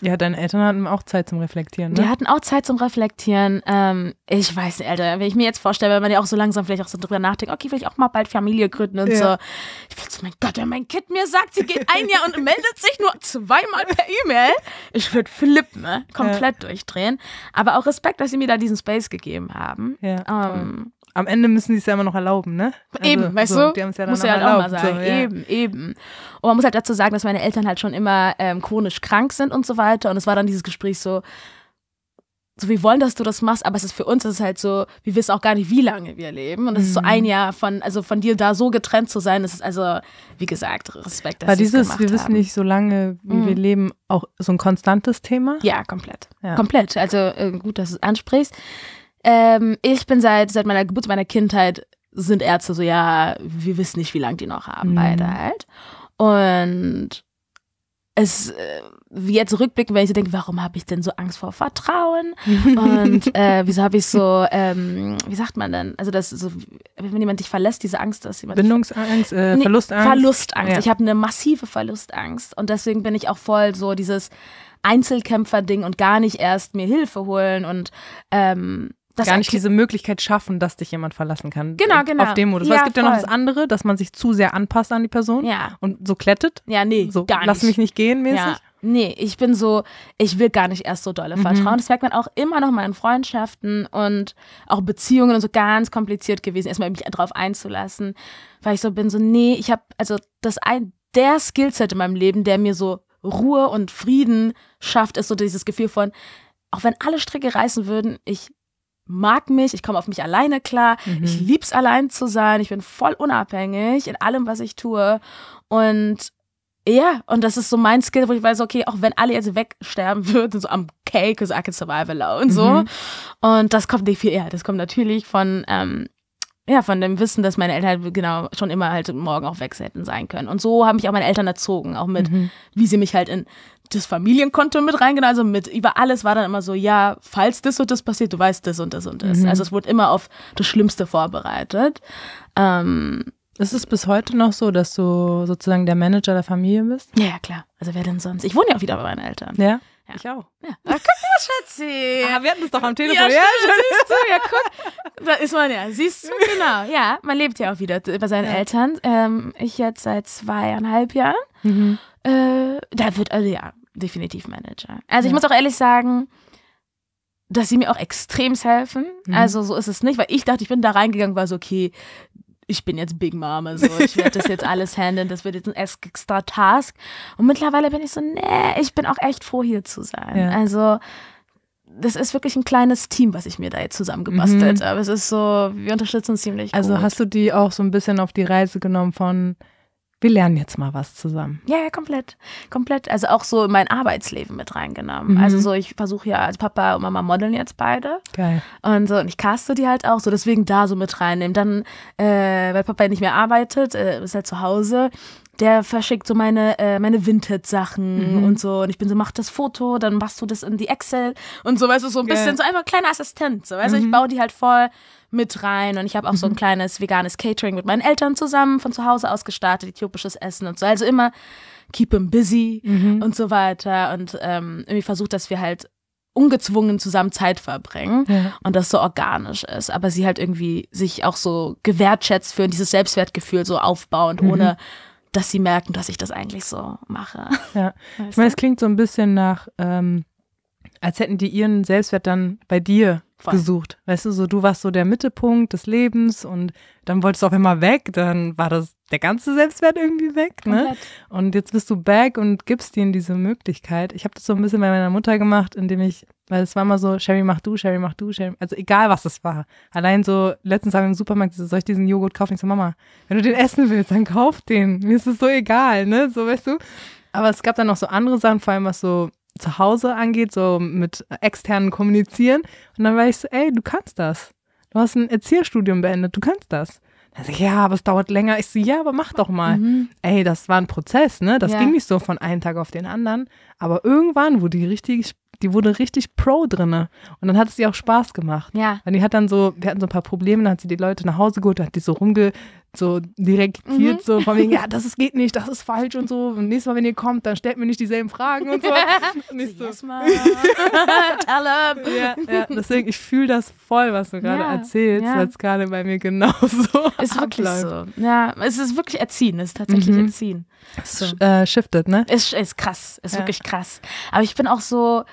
Ja, deine Eltern hatten auch Zeit zum Reflektieren, ne? Die hatten auch Zeit zum Reflektieren. Ähm, ich weiß nicht, Alter, wenn ich mir jetzt vorstelle, wenn man ja auch so langsam vielleicht auch so drüber nachdenkt, okay, will ich auch mal bald Familie gründen und ja. so. Ich will so, mein Gott, wenn mein Kind mir sagt, sie geht ein Jahr und meldet sich nur zweimal per E-Mail, ich würde flippen, ne? komplett ja. durchdrehen. Aber auch Respekt, dass sie mir da diesen Space gegeben haben. Ja, ähm, am Ende müssen sie es ja immer noch erlauben, ne? Also, eben, weißt so, du? Die haben es ja dann Muss ja halt erlaubt, auch mal sagen. So, ja. Eben, eben. Und man muss halt dazu sagen, dass meine Eltern halt schon immer ähm, chronisch krank sind und so weiter. Und es war dann dieses Gespräch so, so, wir wollen, dass du das machst, aber es ist für uns, es halt so, wir wissen auch gar nicht, wie lange wir leben. Und es ist so mhm. ein Jahr von, also von dir da so getrennt zu sein, das ist also, wie gesagt, Respekt, dass War dieses, wir haben. wissen nicht so lange, wie mhm. wir leben, auch so ein konstantes Thema? Ja, komplett. Ja. Komplett. Also äh, gut, dass du es ansprichst ähm, ich bin seit, seit meiner Geburt, meiner Kindheit, sind Ärzte so, ja, wir wissen nicht, wie lange die noch haben, mhm. beide halt. Und es, wie äh, jetzt rückblickend, wenn ich so denke, warum habe ich denn so Angst vor Vertrauen? Und äh, wieso habe ich so, ähm, wie sagt man denn? Also das so, wenn jemand dich verlässt, diese Angst, dass jemand Bindungsangst, äh, Verlustangst. Verlustangst. Ja. Ich habe eine massive Verlustangst und deswegen bin ich auch voll so dieses Einzelkämpfer-Ding und gar nicht erst mir Hilfe holen und ähm, das gar nicht diese Möglichkeit schaffen, dass dich jemand verlassen kann. Genau, äh, genau. Auf dem Modus. Ja, Weil es gibt voll. ja noch das andere, dass man sich zu sehr anpasst an die Person ja. und so klettet. Ja, nee, so, gar nicht. Lass mich nicht gehen mäßig. Ja. Nee, ich bin so, ich will gar nicht erst so dolle mhm. vertrauen. Mhm. Das merkt man auch immer noch mal in Freundschaften und auch Beziehungen und so ganz kompliziert gewesen, erstmal mich drauf einzulassen, weil ich so bin, so, nee, ich habe, also das ein, der Skillset in meinem Leben, der mir so Ruhe und Frieden schafft, ist so dieses Gefühl von, auch wenn alle Stricke reißen würden, ich mag mich, ich komme auf mich alleine klar, mhm. ich es allein zu sein, ich bin voll unabhängig in allem, was ich tue. Und ja, und das ist so mein Skill, wo ich weiß, okay, auch wenn alle jetzt wegsterben würden, so am Cake, so I can survive alone und so. Mhm. Und das kommt nicht viel eher. Das kommt natürlich von, ähm, ja, von dem Wissen, dass meine Eltern halt genau schon immer halt morgen auch weg hätten sein können. Und so haben mich auch meine Eltern erzogen, auch mit, mhm. wie sie mich halt in das Familienkonto mit reingenommen, also mit über alles war dann immer so, ja, falls das und das passiert, du weißt das und das und das. Mhm. Also es wurde immer auf das Schlimmste vorbereitet. Ähm, ist es bis heute noch so, dass du sozusagen der Manager der Familie bist? Ja, ja klar. Also wer denn sonst? Ich wohne ja auch wieder bei meinen Eltern. Ja. Ja. Ich auch. Ja. Ach, guck mal, Schatzi. Ah, wir hatten es doch am Telefon. Ja, ja, siehst du, ja, guck. Da ist man ja, siehst du, genau. Ja, man lebt ja auch wieder bei seinen ja. Eltern. Ähm, ich jetzt seit zweieinhalb Jahren. Mhm. Äh, da wird, also ja, definitiv Manager. Also ja. ich muss auch ehrlich sagen, dass sie mir auch extrem helfen. Mhm. Also so ist es nicht, weil ich dachte, ich bin da reingegangen, war so, okay, ich bin jetzt Big Mama, so ich werde das jetzt alles handeln, das wird jetzt ein extra Task. Und mittlerweile bin ich so, nee, ich bin auch echt froh, hier zu sein. Ja. Also das ist wirklich ein kleines Team, was ich mir da jetzt zusammengebastelt mhm. habe. Es ist so, wir unterstützen uns ziemlich. Also gut. hast du die auch so ein bisschen auf die Reise genommen von wir lernen jetzt mal was zusammen. Ja, ja, komplett. Komplett. Also auch so in mein Arbeitsleben mit reingenommen. Mhm. Also so, ich versuche ja, also Papa und Mama modeln jetzt beide. Geil. Und so, und ich caste die halt auch so, deswegen da so mit reinnehmen. Dann, äh, weil Papa nicht mehr arbeitet, äh, ist halt zu Hause, der verschickt so meine, äh, meine Vintage-Sachen mhm. und so. Und ich bin so, mach das Foto, dann machst du das in die Excel und so, weißt du, so ein bisschen, Geil. so einfach kleiner Assistent. So, weißt du, ich mhm. baue die halt voll mit rein. Und ich habe auch so ein mhm. kleines veganes Catering mit meinen Eltern zusammen von zu Hause aus gestartet, äthiopisches Essen und so. Also immer keep him busy mhm. und so weiter. Und ähm, irgendwie versucht, dass wir halt ungezwungen zusammen Zeit verbringen ja. und das so organisch ist, aber sie halt irgendwie sich auch so gewertschätzt fühlen, dieses Selbstwertgefühl so aufbauend, mhm. ohne dass sie merken, dass ich das eigentlich so mache. Ja. ich meine, es klingt so ein bisschen nach, ähm, als hätten die ihren Selbstwert dann bei dir Voll. gesucht. Weißt du, so du warst so der Mittelpunkt des Lebens und dann wolltest du auf einmal weg, dann war das der ganze Selbstwert irgendwie weg, ne? Und jetzt bist du back und gibst denen diese Möglichkeit. Ich habe das so ein bisschen bei meiner Mutter gemacht, indem ich, weil es war immer so, Sherry mach du, Sherry mach du, Sherry, also egal was es war. Allein so, letztens habe ich im Supermarkt, gesagt, soll ich diesen Joghurt kaufen? Ich so, Mama, wenn du den essen willst, dann kauf den. Mir ist es so egal, ne? So, weißt du? Aber es gab dann noch so andere Sachen, vor allem was so zu Hause angeht, so mit externen Kommunizieren. Und dann war ich so, ey, du kannst das. Du hast ein Erzieherstudium beendet, du kannst das. Also, ja, aber es dauert länger. Ich so, ja, aber mach doch mal. Mhm. Ey, das war ein Prozess, ne? Das ja. ging nicht so von einem Tag auf den anderen. Aber irgendwann wurde die richtig, die wurde richtig Pro drinne. Und dann hat es ihr auch Spaß gemacht. Ja. Weil die hat dann so, wir hatten so ein paar Probleme, dann hat sie die Leute nach Hause geholt, hat die so rumge so direktiert, mhm. so von wegen, ja, das ist, geht nicht, das ist falsch und so. Und nächstes Mal, wenn ihr kommt, dann stellt mir nicht dieselben Fragen und so. Nächstes so. Yes, Tell ja, ja. Deswegen, ich fühle das voll, was du gerade ja, erzählst, ja. weil es gerade bei mir genauso ist wirklich abläuft. so. Ja, es ist wirklich Erziehen, es ist tatsächlich mhm. Erziehen. Es so. äh, shiftet, ne? Es ist, ist krass, ist ja. wirklich krass. Aber ich bin auch so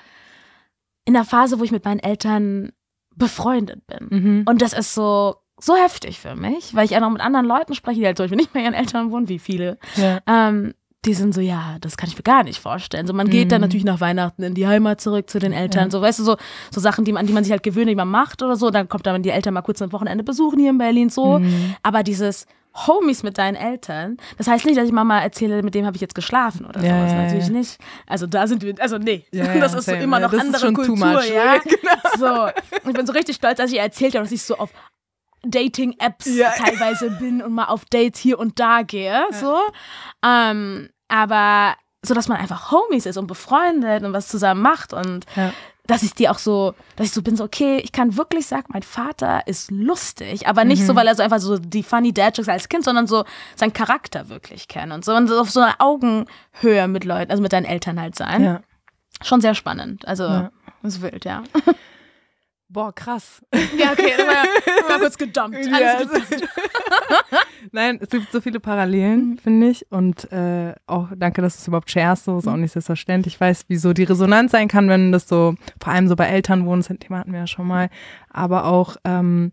in der Phase, wo ich mit meinen Eltern befreundet bin. Mhm. Und das ist so so heftig für mich, weil ich ja noch mit anderen Leuten spreche, die halt zum Beispiel nicht bei ihren Eltern wohnen, wie viele. Ja. Ähm, die sind so, ja, das kann ich mir gar nicht vorstellen. So, man mhm. geht dann mhm. natürlich nach Weihnachten in die Heimat zurück zu den Eltern. Ja. So, weißt du, so, so Sachen, die man, die man sich halt gewöhnt, die man macht oder so. Dann kommt dann die Eltern mal kurz am Wochenende besuchen hier in Berlin, so. Mhm. Aber dieses Homies mit deinen Eltern, das heißt nicht, dass ich Mama erzähle, mit dem habe ich jetzt geschlafen oder ja, sowas. Ja, natürlich nicht. Also da sind wir, also nee, das ist so immer noch das andere Kultur, ja. Genau. So, ich bin so richtig stolz, dass ich erzählt habe, dass ich so auf Dating-Apps ja. teilweise bin und mal auf Dates hier und da gehe. So. Ähm, aber so, dass man einfach Homies ist und befreundet und was zusammen macht und ja. dass ich die auch so, dass ich so bin, so, okay, ich kann wirklich sagen, mein Vater ist lustig, aber nicht mhm. so, weil er so einfach so die funny dad als Kind, sondern so seinen Charakter wirklich kennen und so und auf so einer Augenhöhe mit Leuten, also mit deinen Eltern halt sein. Schon sehr spannend. Also, ist wild, ja. boah, krass. Ja, okay, mal, mal kurz gedumpt. Alles gedumpt. Nein, es gibt so viele Parallelen, mhm. finde ich. Und äh, auch danke, dass du es überhaupt sharest, so ist auch mhm. nicht selbstverständlich. Ich weiß, wieso die Resonanz sein kann, wenn das so, vor allem so bei Eltern wohnen, das Thema hatten wir ja schon mal. Aber auch ähm,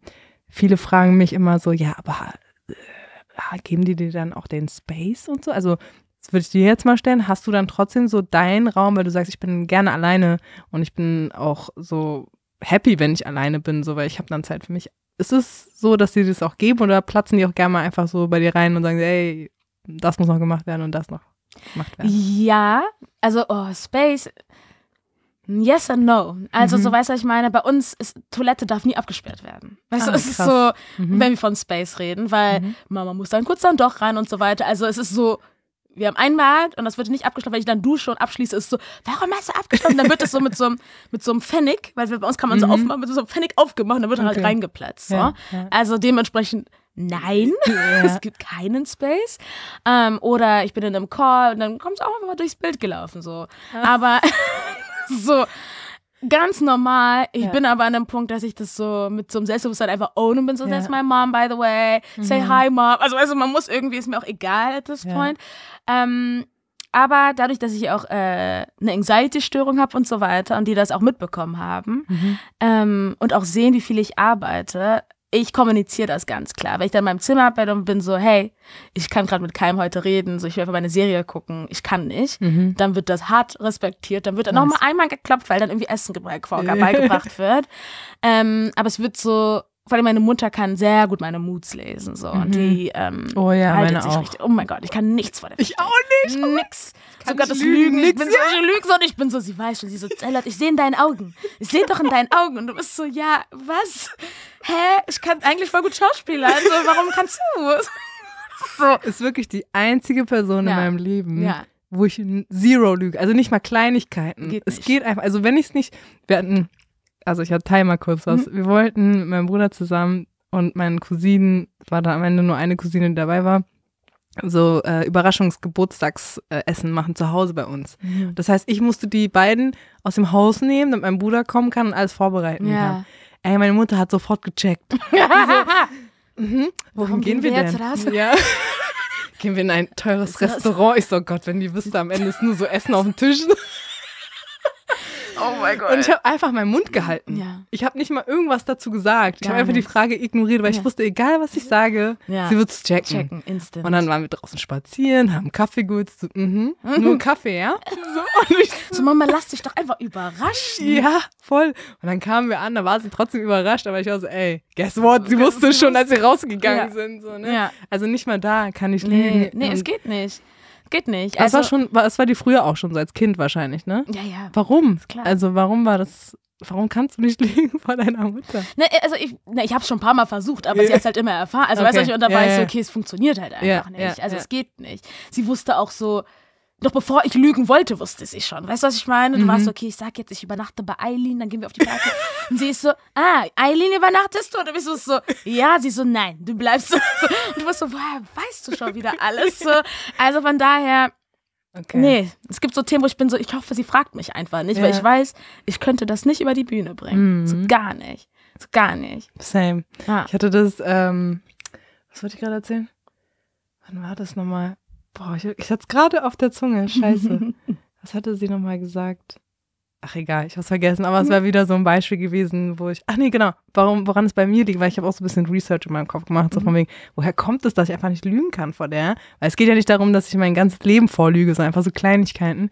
viele fragen mich immer so, ja, aber äh, geben die dir dann auch den Space und so? Also das würde ich dir jetzt mal stellen. Hast du dann trotzdem so deinen Raum, weil du sagst, ich bin gerne alleine und ich bin auch so happy, wenn ich alleine bin, so, weil ich habe dann Zeit für mich. Ist es so, dass die das auch geben oder platzen die auch gerne mal einfach so bei dir rein und sagen, ey, das muss noch gemacht werden und das noch gemacht werden? Ja, also, oh, Space. Yes and no. Also, mhm. so weißt du, was ich meine, bei uns ist Toilette darf nie abgesperrt werden. Weißt ah, du, es krass. ist so, mhm. wenn wir von Space reden, weil mhm. Mama muss dann kurz dann doch rein und so weiter. Also, es ist so wir haben einen Markt und das wird nicht abgeschlossen, weil ich dann dusche und abschließe, ist so, warum hast du abgeschlossen? Dann wird das so mit so einem, mit so einem Pfennig, weil bei uns kann man so mhm. aufmachen, mit so einem Pfennig aufgemacht und dann wird halt okay. halt reingeplatzt. So. Ja, ja. Also dementsprechend, nein, ja. es gibt keinen Space. Ähm, oder ich bin in einem Call und dann kommst du auch einfach mal durchs Bild gelaufen. So. Aber so, ganz normal. Ich ja. bin aber an einem Punkt, dass ich das so mit so einem Selbstbewusstsein einfach own und bin so, ja. that's my mom, by the way. Mhm. Say hi, mom. Also, also man muss irgendwie, ist mir auch egal at this ja. point. Ähm, aber dadurch, dass ich auch äh, eine Anxiety-Störung habe und so weiter und die das auch mitbekommen haben mhm. ähm, und auch sehen, wie viel ich arbeite, ich kommuniziere das ganz klar. Wenn ich dann in meinem Zimmer bin und bin so, hey, ich kann gerade mit keinem heute reden, so ich will einfach meine Serie gucken, ich kann nicht, mhm. dann wird das hart respektiert, dann wird nice. nochmal einmal geklopft, weil dann irgendwie Essen beigebracht wird. Ähm, aber es wird so vor allem meine Mutter kann sehr gut meine Moods lesen. So. Und mhm. die ähm, oh ja, haltet sich auch. richtig. Oh mein Gott, ich kann nichts vor der Ich auch nicht. Oh Nix. Sogar das Lügen. Nix, ich bin so, ja. ich lüge so und ich bin so, sie weiß schon. Sie so, Zellert, ich sehe in deinen Augen. Ich sehe doch in deinen Augen. Und du bist so, ja, was? Hä? Ich kann eigentlich voll gut Schauspieler. Also warum kannst du? so. Ist wirklich die einzige Person ja. in meinem Leben. Ja. wo ich zero lüge, also nicht mal Kleinigkeiten. Geht es nicht. geht einfach, also wenn ich es nicht, wir hatten also ich erzähle mal kurz was. Mhm. Wir wollten mit meinem Bruder zusammen und meinen Cousinen, war da am Ende nur eine Cousine, die dabei war, so äh, Überraschungsgeburtstagsessen machen zu Hause bei uns. Mhm. Das heißt, ich musste die beiden aus dem Haus nehmen, damit mein Bruder kommen kann und alles vorbereiten ja. kann. Ey, meine Mutter hat sofort gecheckt. so, mhm, wohin gehen wir, wir denn? Ja. gehen wir in ein teures Restaurant? Ich so, oh Gott, wenn die wüsste, am Ende ist nur so Essen auf dem Tisch. Oh mein Gott. Und ich habe einfach meinen Mund gehalten. Ja. Ich habe nicht mal irgendwas dazu gesagt. ich habe einfach die Frage ignoriert, weil ja. ich wusste, egal was ich sage, ja. sie wird es checken. Checken, instant. Und dann waren wir draußen spazieren, haben Kaffee gut. So, mhm. Mhm. Nur Kaffee, ja? So, ich, so, Mama, lass dich doch einfach überraschen. Ja, voll. Und dann kamen wir an, da war sie trotzdem überrascht, aber ich war so, ey, guess what? Sie wusste schon, als wir rausgegangen sind. So, ne? Also nicht mal da kann ich nee, liegen. Nee, es geht nicht geht nicht. Also, das war also- schon, war, war die früher auch schon so als Kind wahrscheinlich, ne? Ja, ja. Warum? Also warum war das warum kannst du nicht liegen vor deiner Mutter? Ne, also ich, ne, ich habe es schon ein paar Mal versucht, aber sie hat es halt immer erfahren. Also okay. weißt du, und da war yeah, ich so, okay, es funktioniert halt einfach yeah, nicht. Also es geht nicht. Sie wusste auch so, noch bevor ich lügen wollte, wusste sie schon. Weißt du, was ich meine? Du mhm. warst so, okay, ich sag jetzt, ich übernachte bei Eileen, dann gehen wir auf die Party. und sie ist so, ah, Eileen übernachtest du? Und du bist so, ja. Sie so, nein, du bleibst so. Und du warst so, woher weißt du schon wieder alles? So, also von daher, Okay. Nee, es gibt so Themen, wo ich bin so, ich hoffe, sie fragt mich einfach nicht, ja. weil ich weiß, ich könnte das nicht über die Bühne bringen. Mhm. So gar nicht. So gar nicht. Same. Ah. Ich hatte das, ähm, was wollte ich gerade erzählen? Wann war das nochmal? Boah, ich, ich hatte es gerade auf der Zunge. Scheiße. Was hatte sie nochmal gesagt? Ach egal, ich habe es vergessen, aber es war wieder so ein Beispiel gewesen, wo ich, ach nee, genau, warum, woran es bei mir liegt, weil ich habe auch so ein bisschen Research in meinem Kopf gemacht, so mhm. von wegen, woher kommt es, dass ich einfach nicht lügen kann vor der? Weil es geht ja nicht darum, dass ich mein ganzes Leben vorlüge, sondern einfach so Kleinigkeiten.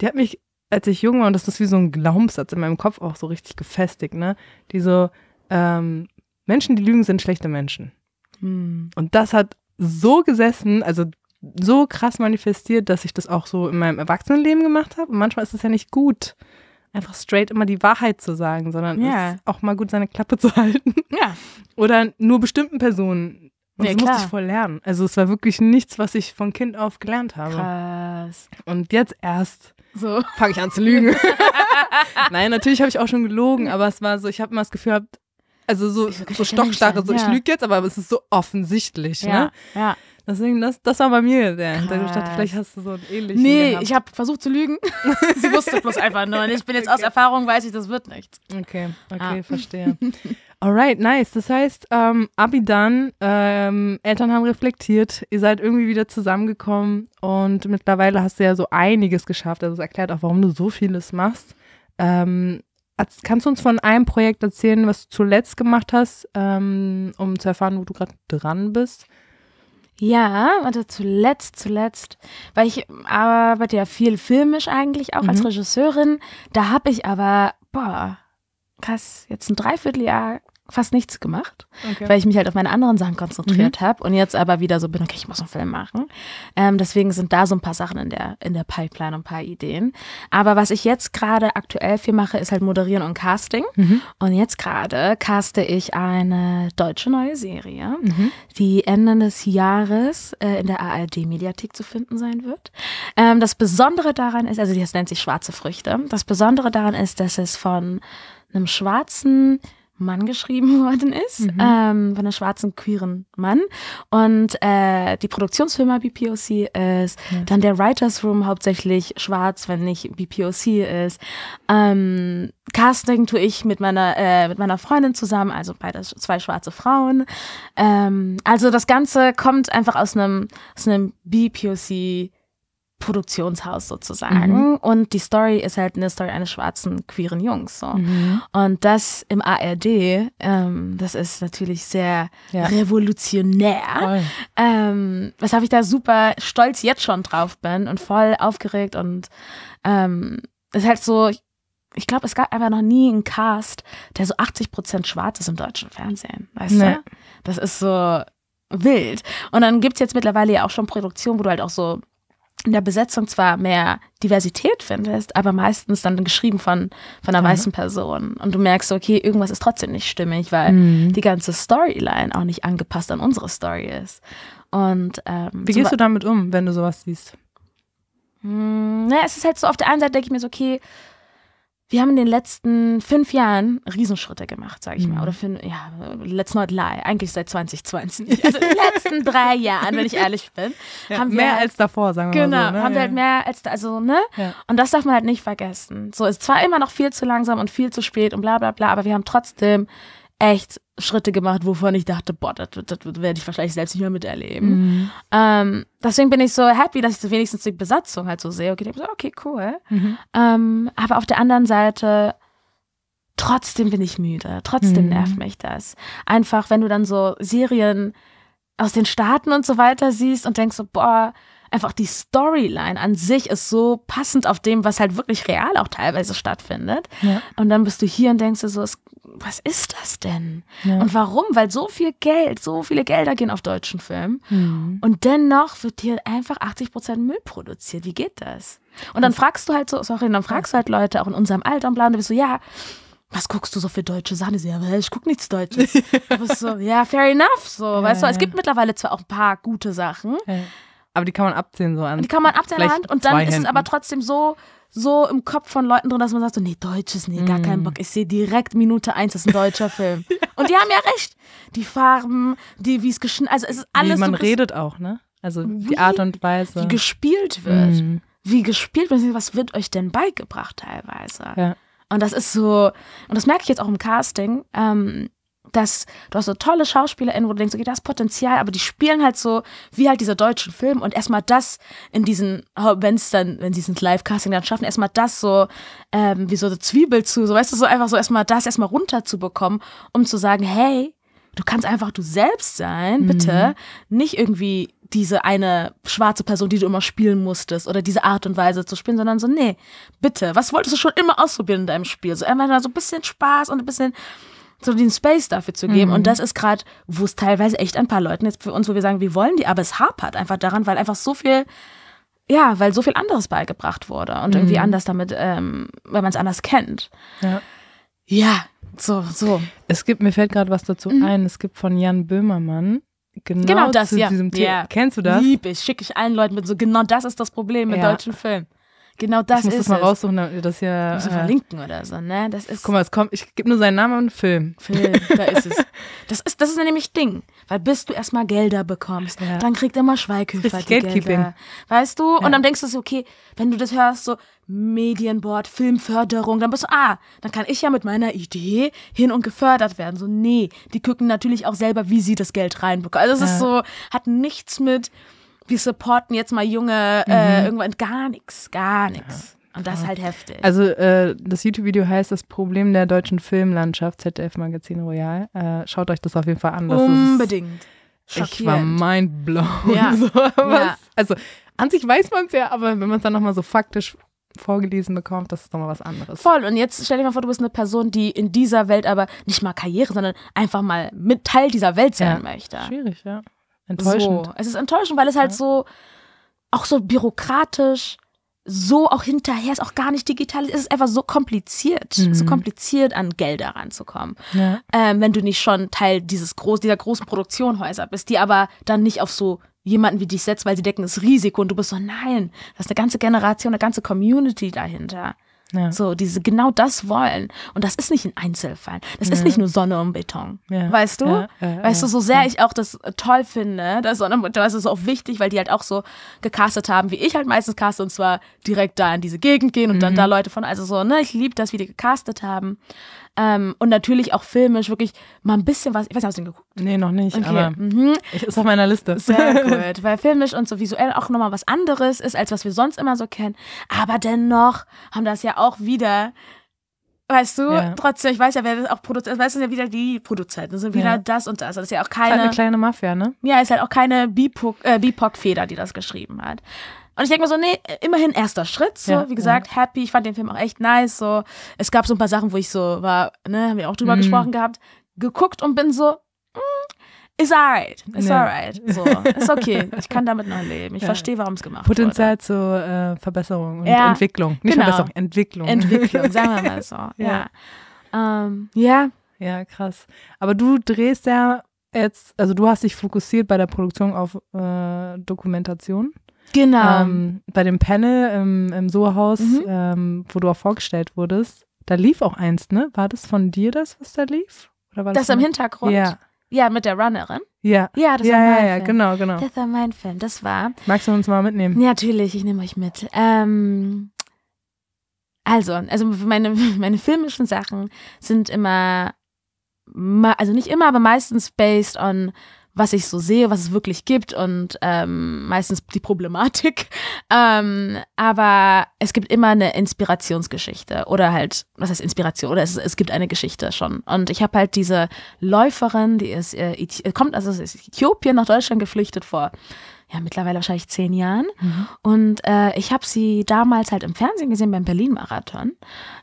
Die hat mich, als ich jung war, und das ist wie so ein Glaubenssatz in meinem Kopf auch so richtig gefestigt, ne? Die so, ähm, Menschen, die lügen, sind schlechte Menschen. Hm. Und das hat so gesessen, also so krass manifestiert, dass ich das auch so in meinem Erwachsenenleben gemacht habe. Und manchmal ist es ja nicht gut, einfach straight immer die Wahrheit zu sagen, sondern ja. auch mal gut seine Klappe zu halten. Ja. Oder nur bestimmten Personen. Und ja, das musste ich voll lernen. Also es war wirklich nichts, was ich von Kind auf gelernt habe. Krass. Und jetzt erst so. fange ich an zu lügen. Nein, natürlich habe ich auch schon gelogen, aber es war so, ich habe immer das Gefühl gehabt, also so, so stockstarre, so ja. ich lüge jetzt, aber es ist so offensichtlich. Ja. Ne? ja. Deswegen, das, das war bei mir der Hintergrund. vielleicht hast du so ein ähnliches. Nee, gehabt. ich habe versucht zu lügen. Sie wusste bloß einfach nur. Und ich bin jetzt okay. aus Erfahrung, weiß ich, das wird nichts. Okay, okay, ah. verstehe. Alright, nice. Das heißt, ähm, dann, ähm, Eltern haben reflektiert, ihr seid irgendwie wieder zusammengekommen und mittlerweile hast du ja so einiges geschafft. Also es erklärt auch, warum du so vieles machst. Ähm, kannst du uns von einem Projekt erzählen, was du zuletzt gemacht hast, ähm, um zu erfahren, wo du gerade dran bist? Ja, also zuletzt, zuletzt, weil ich arbeite ja viel filmisch eigentlich auch mhm. als Regisseurin. Da habe ich aber, boah, krass, jetzt ein Dreivierteljahr fast nichts gemacht, okay. weil ich mich halt auf meine anderen Sachen konzentriert mhm. habe und jetzt aber wieder so bin, okay, ich muss einen Film machen. Ähm, deswegen sind da so ein paar Sachen in der, in der Pipeline, ein paar Ideen. Aber was ich jetzt gerade aktuell viel mache, ist halt Moderieren und Casting. Mhm. Und jetzt gerade caste ich eine deutsche neue Serie, mhm. die Ende des Jahres äh, in der ARD-Mediathek zu finden sein wird. Ähm, das Besondere daran ist, also das nennt sich Schwarze Früchte. Das Besondere daran ist, dass es von einem schwarzen Mann geschrieben worden ist, mhm. ähm, von einem schwarzen queeren Mann. Und äh, die Produktionsfirma BPOC ist, ja. dann der Writers Room hauptsächlich schwarz, wenn nicht BPOC ist. Ähm, Casting tue ich mit meiner äh, mit meiner Freundin zusammen, also beide zwei schwarze Frauen. Ähm, also das Ganze kommt einfach aus einem aus einem BPOC Produktionshaus sozusagen. Mhm. Und die Story ist halt eine Story eines schwarzen, queeren Jungs. So. Mhm. Und das im ARD, ähm, das ist natürlich sehr ja. revolutionär. Ähm, weshalb ich da super stolz jetzt schon drauf bin und voll aufgeregt. Und ähm, ist halt so, ich glaube, es gab einfach noch nie einen Cast, der so 80 Prozent schwarz ist im deutschen Fernsehen. Weißt nee. du? Das ist so wild. Und dann gibt es jetzt mittlerweile ja auch schon Produktionen, wo du halt auch so in der Besetzung zwar mehr Diversität findest, aber meistens dann geschrieben von, von einer ja. weißen Person. Und du merkst, okay, irgendwas ist trotzdem nicht stimmig, weil mhm. die ganze Storyline auch nicht angepasst an unsere Story ist. Und ähm, Wie gehst du damit um, wenn du sowas siehst? Mh, hm, na, ne, es ist halt so, auf der einen Seite denke ich mir so, okay, wir haben in den letzten fünf Jahren Riesenschritte gemacht, sage ich mal. Mhm. Oder für, ja, let's not lie, eigentlich seit 2020. Also in den letzten drei Jahren, wenn ich ehrlich bin. Ja, haben wir, mehr als davor, sagen wir genau, mal so. Genau, ne? haben wir halt mehr als, also, ne? Ja. Und das darf man halt nicht vergessen. So, ist zwar immer noch viel zu langsam und viel zu spät und bla bla bla, aber wir haben trotzdem echt Schritte gemacht, wovon ich dachte, boah, das, das werde ich wahrscheinlich selbst nicht mehr miterleben. Mhm. Ähm, deswegen bin ich so happy, dass ich wenigstens die Besatzung halt so sehe. Okay, so, okay cool. Mhm. Ähm, aber auf der anderen Seite, trotzdem bin ich müde, trotzdem mhm. nervt mich das. Einfach, wenn du dann so Serien aus den Staaten und so weiter siehst und denkst so, boah, einfach die Storyline an sich ist so passend auf dem, was halt wirklich real auch teilweise stattfindet. Ja. Und dann bist du hier und denkst dir so, es was ist das denn? Ja. Und warum? Weil so viel Geld, so viele Gelder gehen auf deutschen Film. Mhm. Und dennoch wird hier einfach 80 Müll produziert. Wie geht das? Und dann fragst du halt so, sorry, dann fragst du halt Leute, auch in unserem Alter und Plan, du bist so, ja, was guckst du so für deutsche Sachen? Ich, so, ja, ich guck nichts Deutsches. du bist so, ja, fair enough. So, ja, weißt du, es gibt mittlerweile zwar auch ein paar gute Sachen. Aber die kann man abziehen so an. die kann man abziehen an der Hand und dann ist es aber trotzdem so so im Kopf von Leuten drin, dass man sagt so, nee, Deutsches, nee, gar keinen mm. Bock. Ich sehe direkt Minute eins, das ist ein deutscher Film. ja. Und die haben ja recht. Die Farben, die, wie es geschnitten, also es ist alles. Wie man redet auch, ne? Also die Art und Weise. Wie gespielt wird. Mhm. Wie gespielt wird, was wird euch denn beigebracht teilweise? Ja. Und das ist so, und das merke ich jetzt auch im Casting. Ähm, dass du hast so tolle SchauspielerInnen, wo du denkst, okay, das ist Potenzial, aber die spielen halt so wie halt diese deutschen Filme und erstmal das in diesen, oh, wenn es dann, wenn sie es ins Live-Casting dann schaffen, erstmal das so, ähm, wie so eine Zwiebel zu, so weißt du, so einfach so erstmal das erstmal runterzubekommen, um zu sagen, hey, du kannst einfach du selbst sein, mhm. bitte, mhm. nicht irgendwie diese eine schwarze Person, die du immer spielen musstest oder diese Art und Weise zu spielen, sondern so, nee, bitte, was wolltest du schon immer ausprobieren in deinem Spiel? So einmal so ein bisschen Spaß und ein bisschen so den Space dafür zu geben. Mhm. Und das ist gerade, wo es teilweise echt ein paar Leuten jetzt für uns, wo wir sagen, wir wollen die, aber es hapert einfach daran, weil einfach so viel, ja, weil so viel anderes beigebracht wurde und mhm. irgendwie anders damit, ähm, weil man es anders kennt. Ja. ja. so, so. Es gibt, mir fällt gerade was dazu mhm. ein, es gibt von Jan Böhmermann, Genau, genau, das, zu ja. diesem Thema. Ja. Kennst du das? Lieb ich, schicke ich allen Leuten mit so, genau das ist das Problem mit ja. deutschen Filmen. Genau das ich muss ist das mal es. raussuchen, damit das hier. Muss äh, verlinken oder so, ne? Das ist. Guck mal, es kommt, ich gebe nur seinen Namen und Film. Film, da ist es. Das ist, das ist nämlich Ding. Weil bis du erstmal Gelder bekommst, ja. dann kriegt immer Schweighöfer die Gatekeeping. Gelder. Weißt du? Ja. Und dann denkst du so, okay, wenn du das hörst, so Medienboard, Filmförderung, dann bist du, ah, dann kann ich ja mit meiner Idee hin und gefördert werden. So, nee, die gucken natürlich auch selber, wie sie das Geld reinbekommen. Also es ja. ist so, hat nichts mit wir supporten jetzt mal junge äh, mhm. irgendwann gar nichts, gar nichts. Ja. Und das ist halt heftig. Also äh, das YouTube-Video heißt Das Problem der deutschen Filmlandschaft, ZDF Magazin Royal. Äh, schaut euch das auf jeden Fall an. Unbedingt. Schockierend. Ich war mindblown. Ja. So, ja. Also an sich weiß man es ja, aber wenn man es dann nochmal so faktisch vorgelesen bekommt, das ist nochmal was anderes. Voll. Und jetzt stell dir mal vor, du bist eine Person, die in dieser Welt aber nicht mal Karriere, sondern einfach mal mit Teil dieser Welt sein möchte. Schwierig, ja. Enttäuschend. So. Es ist enttäuschend, weil es halt ja. so auch so bürokratisch, so auch hinterher ist auch gar nicht digital. ist Es ist einfach so kompliziert, mhm. so kompliziert an Gelder ranzukommen, ja. ähm, wenn du nicht schon Teil dieses groß, dieser großen Produktionhäuser bist, die aber dann nicht auf so jemanden wie dich setzt, weil sie denken, es ist Risiko und du bist so, nein, das ist eine ganze Generation, eine ganze Community dahinter. Ja. So, diese genau das wollen. Und das ist nicht ein Einzelfall. Das ja. ist nicht nur Sonne und Beton. Ja. Weißt du? weißt du, so sehr ich auch das äh, toll finde, dass Sonne und Beton, das ist auch wichtig, weil die halt auch so gecastet haben, wie ich halt meistens caste, und zwar direkt da in diese Gegend gehen und mhm. dann da Leute von, also so, ne, ich liebe das, wie die gecastet haben. Ähm, und natürlich auch filmisch wirklich mal ein bisschen was. Ich weiß nicht, hast du den geguckt? Nee, noch nicht. Okay. Aber mhm. ist auf meiner Liste. Sehr gut, weil filmisch und so visuell auch nochmal was anderes ist, als was wir sonst immer so kennen. Aber dennoch haben das ja auch wieder weißt du, ja. trotzdem, ich weiß ja, wer das auch produziert, weißt du, sind ja wieder die Produzenten, sind wieder ja. das und das. das ist ja auch keine. Ist halt eine kleine Mafia, ne? Ja, ist halt auch keine äh, BIPOC-Feder, äh, die das geschrieben hat. Und ich denke mir so, nee, immerhin erster Schritt. So, ja, wie gesagt, ja. happy. Ich fand den Film auch echt nice. So, es gab so ein paar Sachen, wo ich so war, ne, haben wir auch drüber mm. gesprochen gehabt, geguckt und bin so, mm, ist alright, ist ja. alright. So, ist okay. Ich kann damit noch leben. Ich ja. verstehe, warum es gemacht Potenzial wurde. Potenzial zur äh, Verbesserung und ja. Entwicklung. Nicht genau. Verbesserung, Entwicklung. Entwicklung, sagen wir mal so. Ja. Ja. Ähm, ja. ja, krass. Aber du drehst ja jetzt, also du hast dich fokussiert bei der Produktion auf äh, Dokumentation. Genau. Ähm, bei dem Panel im, im Sohaus, mhm. ähm, wo du auch vorgestellt wurdest, da lief auch eins, ne? War das von dir das, was da lief? Oder war das, das im Hintergrund? Ja. Ja, mit der Runnerin. Ja. Ja, das ja, war mein ja, Film. ja, genau, genau. Das war mein Film, das war. Magst du uns mal mitnehmen? Ja, natürlich, ich nehme euch mit. Ähm, also, also meine, meine filmischen Sachen sind immer, also nicht immer, aber meistens based on was ich so sehe, was es wirklich gibt und ähm, meistens die Problematik. Ähm, aber es gibt immer eine Inspirationsgeschichte oder halt, was heißt Inspiration? Oder es, es gibt eine Geschichte schon. Und ich habe halt diese Läuferin, die ist, äh, kommt also aus Äthiopien nach Deutschland geflüchtet vor ja, mittlerweile wahrscheinlich zehn Jahren. Mhm. Und äh, ich habe sie damals halt im Fernsehen gesehen beim Berlin-Marathon.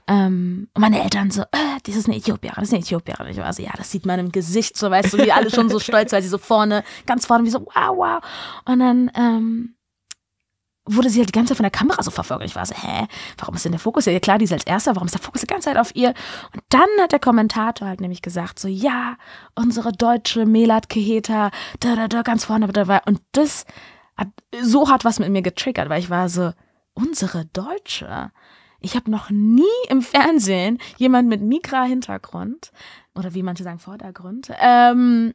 Ähm, und meine Eltern so, äh, das ist eine Äthiopierin, das ist eine Äthiopierin. Ich war so, ja, das sieht man im Gesicht so, weißt du, wie alle schon so stolz, weil sie so vorne, ganz vorne, wie so, wow, wow. Und dann, ähm, wurde sie halt die ganze Zeit von der Kamera so verfolgt. Ich war so, hä, warum ist denn der Fokus? Ja, klar, die ist als Erster, warum ist der Fokus die ganze Zeit auf ihr? Und dann hat der Kommentator halt nämlich gesagt, so, ja, unsere deutsche Melat Keheta, da, da, da, ganz vorne dabei. Und das hat, so hart was mit mir getriggert, weil ich war so, unsere Deutsche? Ich habe noch nie im Fernsehen jemand mit Migra-Hintergrund oder wie manche sagen Vordergrund, ähm,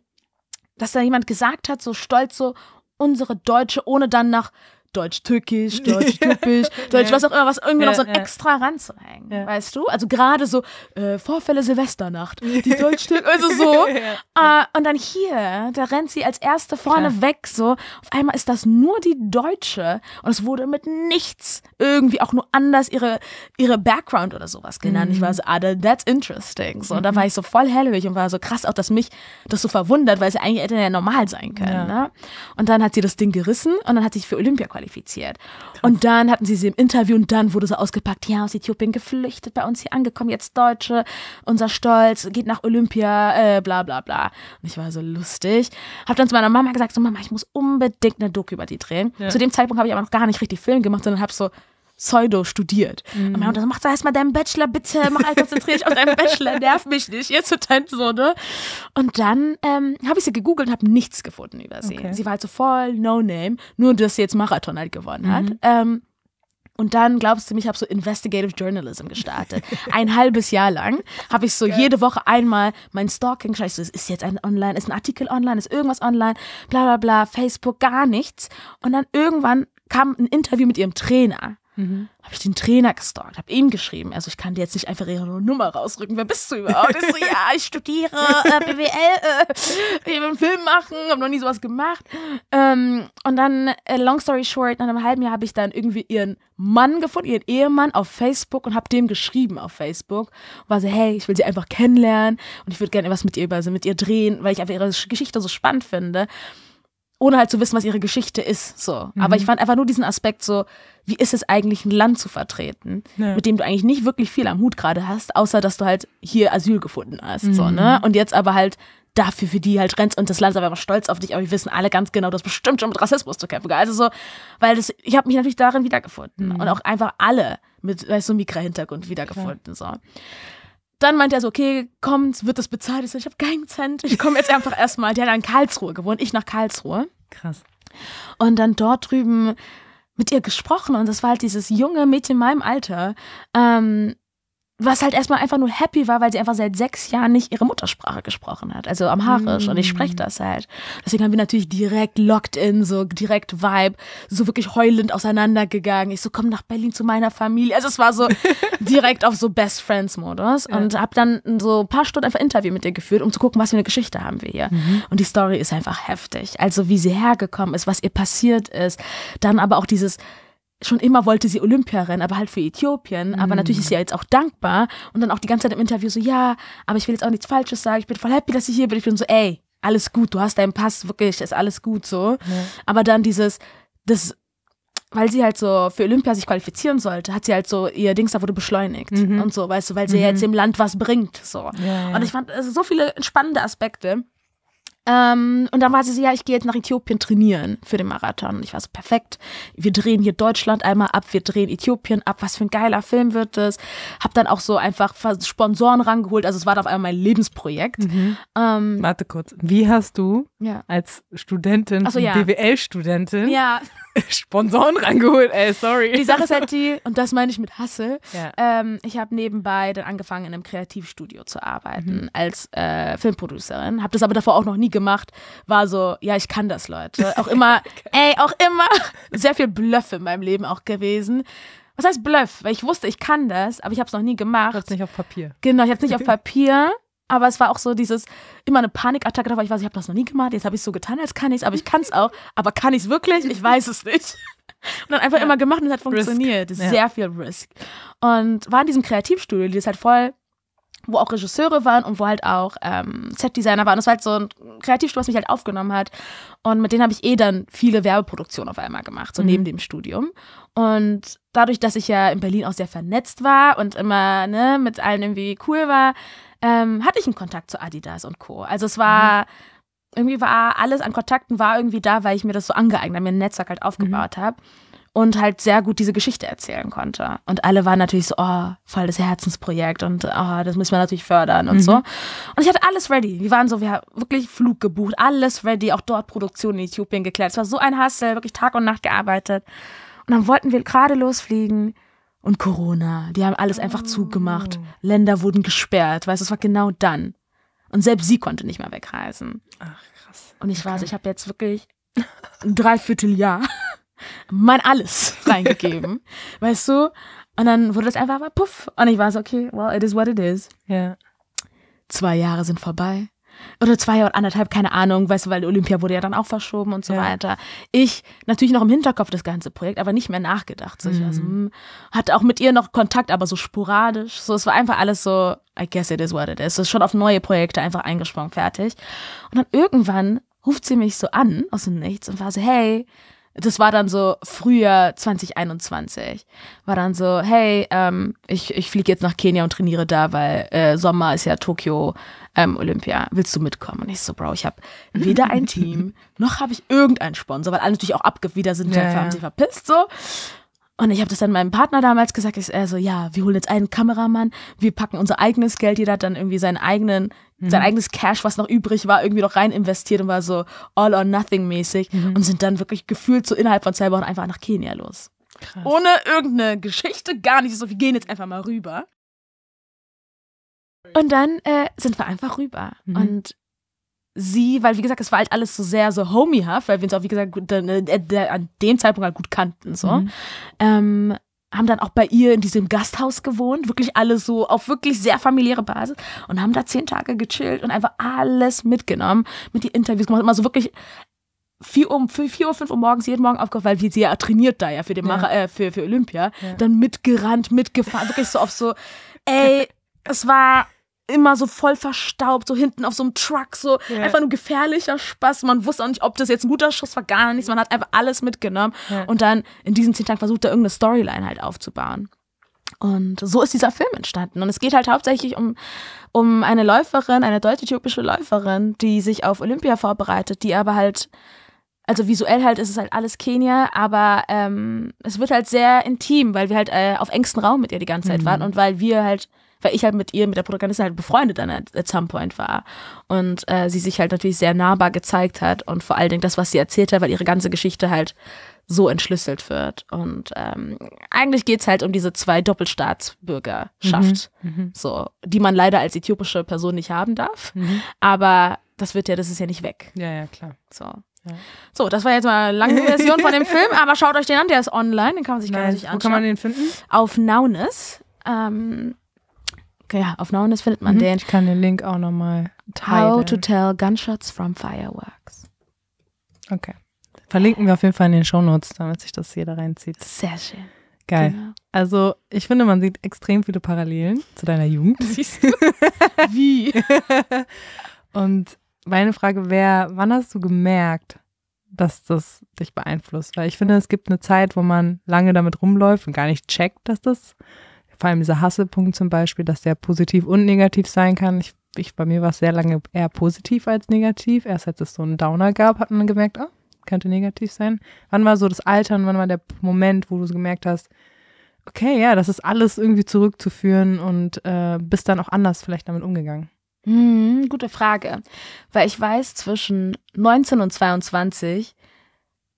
dass da jemand gesagt hat, so stolz, so unsere Deutsche, ohne dann nach deutsch-türkisch, deutsch-typisch, deutsch, was auch immer, was irgendwie noch so ein extra ranzuhängen, weißt du? Also gerade so äh, Vorfälle Silvesternacht, die deutsch also so. Äh, und dann hier, da rennt sie als erste vorne Klar. weg, so. Auf einmal ist das nur die Deutsche und es wurde mit nichts irgendwie auch nur anders ihre, ihre Background oder sowas genannt. Mhm. Ich war mhm. so, ah, that's interesting. So, und da mhm. war ich so voll hellwig und war so krass, auch dass mich das so verwundert, weil es ja eigentlich hätte ja normal sein können. Ja. Ne? Und dann hat sie das Ding gerissen und dann hat sich für Olympia qualifiziert qualifiziert. Und dann hatten sie sie im Interview und dann wurde sie ausgepackt. Ja, aus Äthiopien geflüchtet, bei uns hier angekommen, jetzt Deutsche, unser Stolz, geht nach Olympia, äh, bla bla bla. Und ich war so lustig. Hab dann zu meiner Mama gesagt, so Mama, ich muss unbedingt eine Doku über die drehen. Ja. Zu dem Zeitpunkt habe ich aber noch gar nicht richtig Film gemacht, sondern habe so pseudo studiert. Mhm. Und meine Mutter macht so, mach erstmal deinen Bachelor, bitte, mach halt, konzentriere dich auf deinen Bachelor, nerv mich nicht, jetzt total halt so, ne? Und dann ähm, habe ich sie gegoogelt und habe nichts gefunden über sie. Okay. Sie war halt so voll No Name, nur dass sie jetzt Marathon halt gewonnen mhm. hat. Ähm, und dann, glaubst du mich, habe so Investigative Journalism gestartet. Ein halbes Jahr lang habe ich so okay. jede Woche einmal mein Stalking, scheiße, ist jetzt ein online, ist ein Artikel online, ist irgendwas online, bla bla bla, Facebook, gar nichts. Und dann irgendwann kam ein Interview mit ihrem Trainer. Mhm. Habe ich den Trainer gestalkt, habe ihm geschrieben. Also ich kann dir jetzt nicht einfach ihre Nummer rausrücken. Wer bist du überhaupt? ich so, ja, ich studiere äh, BWL, äh, ich will einen Film machen, habe noch nie sowas gemacht. Ähm, und dann, äh, long story short, nach einem halben Jahr habe ich dann irgendwie ihren Mann gefunden, ihren Ehemann auf Facebook und habe dem geschrieben auf Facebook. war so, hey, ich will sie einfach kennenlernen und ich würde gerne was mit ihr über, also mit ihr drehen, weil ich einfach ihre Geschichte so spannend finde ohne halt zu wissen, was ihre Geschichte ist. So. Mhm. Aber ich mhm. fand einfach nur diesen Aspekt so, wie ist es eigentlich, ein Land zu vertreten, ja. mit dem du eigentlich nicht wirklich viel am Hut gerade hast, außer dass du halt hier Asyl gefunden hast. Mhm. So, ne? Mhm. Und jetzt aber halt dafür für die halt rennst und das Land ist aber stolz auf dich, aber wir wissen alle ganz genau, das bestimmt schon mit Rassismus zu kämpfen. Also so, weil das, ich habe mich natürlich darin wiedergefunden mhm. und auch einfach alle mit, weißt du, so Migra-Hintergrund wiedergefunden. Klar. So dann meinte er so, okay, kommt, wird das bezahlt? Ich so, ich habe keinen Cent. Ich komme jetzt einfach erstmal. Der hat in Karlsruhe gewohnt, ich nach Karlsruhe. Krass. Und dann dort drüben mit ihr gesprochen und das war halt dieses junge Mädchen in meinem Alter. Ähm, was halt erstmal einfach nur happy war, weil sie einfach seit sechs Jahren nicht ihre Muttersprache gesprochen hat, also Amharisch. Mm. Und ich spreche mm. das halt. Deswegen haben wir natürlich direkt locked in, so direkt Vibe, so wirklich heulend auseinandergegangen. Ich so, komm nach Berlin zu meiner Familie. Also es war so direkt auf so Best Friends Modus ja. und habe dann so ein paar Stunden einfach Interview mit ihr geführt, um zu gucken, was für eine Geschichte haben wir hier. Mhm. Und die Story ist einfach heftig. Also wie sie hergekommen ist, was ihr passiert ist, dann aber auch dieses schon immer wollte sie Olympia rennen, aber halt für Äthiopien. Mhm. Aber natürlich ist sie ja jetzt auch dankbar und dann auch die ganze Zeit im Interview so, ja, aber ich will jetzt auch nichts Falsches sagen, ich bin voll happy, dass ich hier bin. Ich bin so, ey, alles gut, du hast deinen Pass, wirklich, ist alles gut so. Ja. Aber dann dieses, das, weil sie halt so für Olympia sich qualifizieren sollte, hat sie halt so, ihr Dings da wurde beschleunigt mhm. und so, weißt du, weil sie mhm. ja jetzt dem Land was bringt. So. Ja, und ich fand also so viele spannende Aspekte. Ähm, und dann war sie so, ja, ich gehe jetzt nach Äthiopien trainieren für den Marathon. Und ich war so, perfekt, wir drehen hier Deutschland einmal ab, wir drehen Äthiopien ab, was für ein geiler Film wird das. Hab dann auch so einfach Sponsoren rangeholt, also es war auf einmal mein Lebensprojekt. Mhm. Ähm, Warte kurz, wie hast du ja. als Studentin, so, ja. BWL-Studentin, ja. Sponsoren rangeholt, ey, sorry. Die Sache ist halt die, und das meine ich mit Hasse, ja. ähm, ich habe nebenbei dann angefangen, in einem Kreativstudio zu arbeiten mhm. als äh, Filmproducerin. Habe das aber davor auch noch nie gemacht. War so, ja, ich kann das, Leute. Auch immer, ey, auch immer sehr viel Bluff in meinem Leben auch gewesen. Was heißt Bluff? Weil ich wusste, ich kann das, aber ich habe es noch nie gemacht. Ich habe nicht auf Papier. Genau, ich habe nicht auf Papier. Aber es war auch so dieses, immer eine Panikattacke dabei. Ich weiß, ich habe das noch nie gemacht. Jetzt habe ich es so getan, als kann ich es, aber ich kann es auch. Aber kann ich es wirklich? Ich weiß es nicht. Und dann einfach ja. immer gemacht und es hat funktioniert. Ja. Sehr viel Risk. Und war in diesem Kreativstudio, die ist halt voll, wo auch Regisseure waren und wo halt auch ähm, Setdesigner waren. Das war halt so ein Kreativstudio, was mich halt aufgenommen hat. Und mit denen habe ich eh dann viele Werbeproduktionen auf einmal gemacht, so mhm. neben dem Studium. Und dadurch, dass ich ja in Berlin auch sehr vernetzt war und immer ne, mit allen irgendwie cool war, ähm, hatte ich einen Kontakt zu Adidas und Co. Also es war, mhm. irgendwie war alles an Kontakten war irgendwie da, weil ich mir das so angeeignet habe, mir ein Netzwerk halt aufgebaut mhm. habe und halt sehr gut diese Geschichte erzählen konnte. Und alle waren natürlich so, oh, voll das Herzensprojekt und oh, das müssen wir natürlich fördern und mhm. so. Und ich hatte alles ready. Wir waren so, wir haben wirklich Flug gebucht, alles ready, auch dort Produktion in Äthiopien geklärt. Es war so ein Hustle, wirklich Tag und Nacht gearbeitet. Und dann wollten wir gerade losfliegen und Corona. Die haben alles einfach oh. zugemacht. Länder wurden gesperrt, weißt du, es war genau dann. Und selbst sie konnte nicht mehr wegreisen. Ach, krass. Und ich okay. weiß, ich habe jetzt wirklich ein Dreivierteljahr mein alles reingegeben. weißt du? Und dann wurde das einfach mal puff. Und ich war so, okay, well, it is what it is. Ja. Zwei Jahre sind vorbei oder zwei oder anderthalb, keine Ahnung, weißt du, weil Olympia wurde ja dann auch verschoben und so ja. weiter. Ich natürlich noch im Hinterkopf das ganze Projekt, aber nicht mehr nachgedacht. So. Mhm. Also, mh, hm, hatte auch mit ihr noch Kontakt, aber so sporadisch. So, es war einfach alles so, I guess it is what it is. Es ist schon auf neue Projekte einfach eingesprungen, fertig. Und dann irgendwann ruft sie mich so an aus dem Nichts und war so, hey, das war dann so früher 2021. War dann so, hey, ähm, ich, ich fliege jetzt nach Kenia und trainiere da, weil äh, Sommer ist ja Tokio ähm, Olympia. Willst du mitkommen? Und ich so, Bro, ich habe weder ein Team, noch habe ich irgendeinen Sponsor, weil alle natürlich auch abgewider sind, ja, ja. haben sich verpisst so. Und ich habe das dann meinem Partner damals gesagt. Ich äh, so, ja, wir holen jetzt einen Kameramann, wir packen unser eigenes Geld, jeder hat dann irgendwie seinen eigenen sein mhm. eigenes Cash, was noch übrig war, irgendwie noch rein investiert und war so all or nothing mäßig mhm. und sind dann wirklich gefühlt so innerhalb von zwei Wochen einfach nach Kenia los. Krass. Ohne irgendeine Geschichte, gar nicht so, wir gehen jetzt einfach mal rüber. Und dann äh, sind wir einfach rüber. Mhm. Und sie, weil wie gesagt, es war halt alles so sehr so homiehaft, weil wir uns auch wie gesagt gut, äh, an dem Zeitpunkt halt gut kannten. So. Mhm. Ähm, haben dann auch bei ihr in diesem Gasthaus gewohnt, wirklich alle so auf wirklich sehr familiäre Basis und haben da zehn Tage gechillt und einfach alles mitgenommen, mit die Interviews gemacht, immer so wirklich 4 Uhr, 4 Uhr, 5 Uhr morgens jeden Morgen aufgehört, weil sie ja trainiert da ja für den Mara, Äh, für, für Olympia, ja. dann mitgerannt, mitgefahren, wirklich so auf so, ey, es war immer so voll verstaubt, so hinten auf so einem Truck, so yeah. einfach nur gefährlicher Spaß. Man wusste auch nicht, ob das jetzt ein guter Schuss war, gar nichts. Man hat einfach alles mitgenommen yeah. und dann in diesen zehn Tagen versucht, da irgendeine Storyline halt aufzubauen. Und so ist dieser Film entstanden. Und es geht halt hauptsächlich um, um eine Läuferin, eine deutsch-äthiopische Läuferin, die sich auf Olympia vorbereitet, die aber halt also visuell halt ist es halt alles Kenia, aber ähm, es wird halt sehr intim, weil wir halt äh, auf engstem Raum mit ihr die ganze Zeit mhm. waren und weil wir halt weil ich halt mit ihr, mit der Protagonistin halt befreundet dann at some point war. Und äh, sie sich halt natürlich sehr nahbar gezeigt hat und vor allen Dingen das, was sie erzählt hat, weil ihre ganze Geschichte halt so entschlüsselt wird. Und ähm, eigentlich es halt um diese zwei Doppelstaatsbürgerschaft, mhm. mhm, so, die man leider als äthiopische Person nicht haben darf. Mhm. Aber das wird ja, das ist ja nicht weg. Ja, ja, klar. So. So, das war jetzt mal eine lange Version von dem Film, aber schaut euch den an, der ist online, den kann man sich Nein, gerne anschauen. Wo kann man den finden? Auf Naunis. Ähm, ja, auf Nowness findet man mhm. den. Ich kann den Link auch nochmal teilen. How to tell gunshots from fireworks. Okay. Verlinken wir auf jeden Fall in den Shownotes, damit sich das jeder reinzieht. Sehr schön. Geil. Genau. Also, ich finde, man sieht extrem viele Parallelen zu deiner Jugend. Siehst du? Wie? Und meine Frage wäre, wann hast du gemerkt, dass das dich beeinflusst? Weil ich finde, es gibt eine Zeit, wo man lange damit rumläuft und gar nicht checkt, dass das vor allem dieser Hassepunkt zum Beispiel, dass der positiv und negativ sein kann. Ich, ich bei mir war es sehr lange eher positiv als negativ. Erst als es so einen Downer gab, hat man gemerkt, oh, könnte negativ sein. Wann war so das Alter und wann war der Moment, wo du gemerkt hast, okay, ja, das ist alles irgendwie zurückzuführen und äh, bist dann auch anders vielleicht damit umgegangen? Hm, gute Frage. Weil ich weiß, zwischen 19 und 22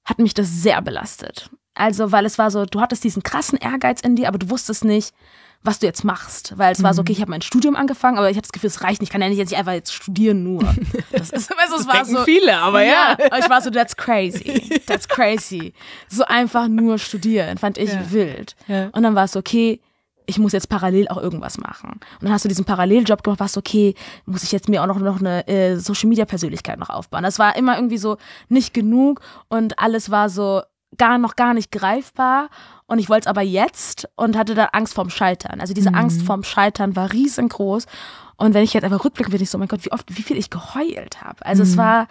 hat mich das sehr belastet. Also, weil es war so, du hattest diesen krassen Ehrgeiz in dir, aber du wusstest nicht, was du jetzt machst. Weil es mhm. war so, mhm. okay, ich habe mein Studium angefangen, aber ich habe das Gefühl, es reicht nicht. Ich kann ja nicht jetzt einfach jetzt studieren nur. Das ist weißt, also, das war so, viele, aber ja. ja. Ich war so, that's crazy. That's crazy. So einfach nur studieren, fand ich ja. wild. Ja. Und dann war es so, okay, ich muss jetzt parallel auch irgendwas machen. Und dann hast du diesen Paralleljob gemacht, warst okay, muss ich jetzt mir auch noch, noch eine äh, Social Media Persönlichkeit noch aufbauen. Das war immer irgendwie so nicht genug und alles war so, gar noch gar nicht greifbar und ich wollte es aber jetzt und hatte dann Angst vorm Scheitern. Also diese mhm. Angst vorm Scheitern war riesengroß und wenn ich jetzt einfach rückblicke, bin ich so, oh mein Gott, wie oft, wie viel ich geheult habe. Also mhm. es war,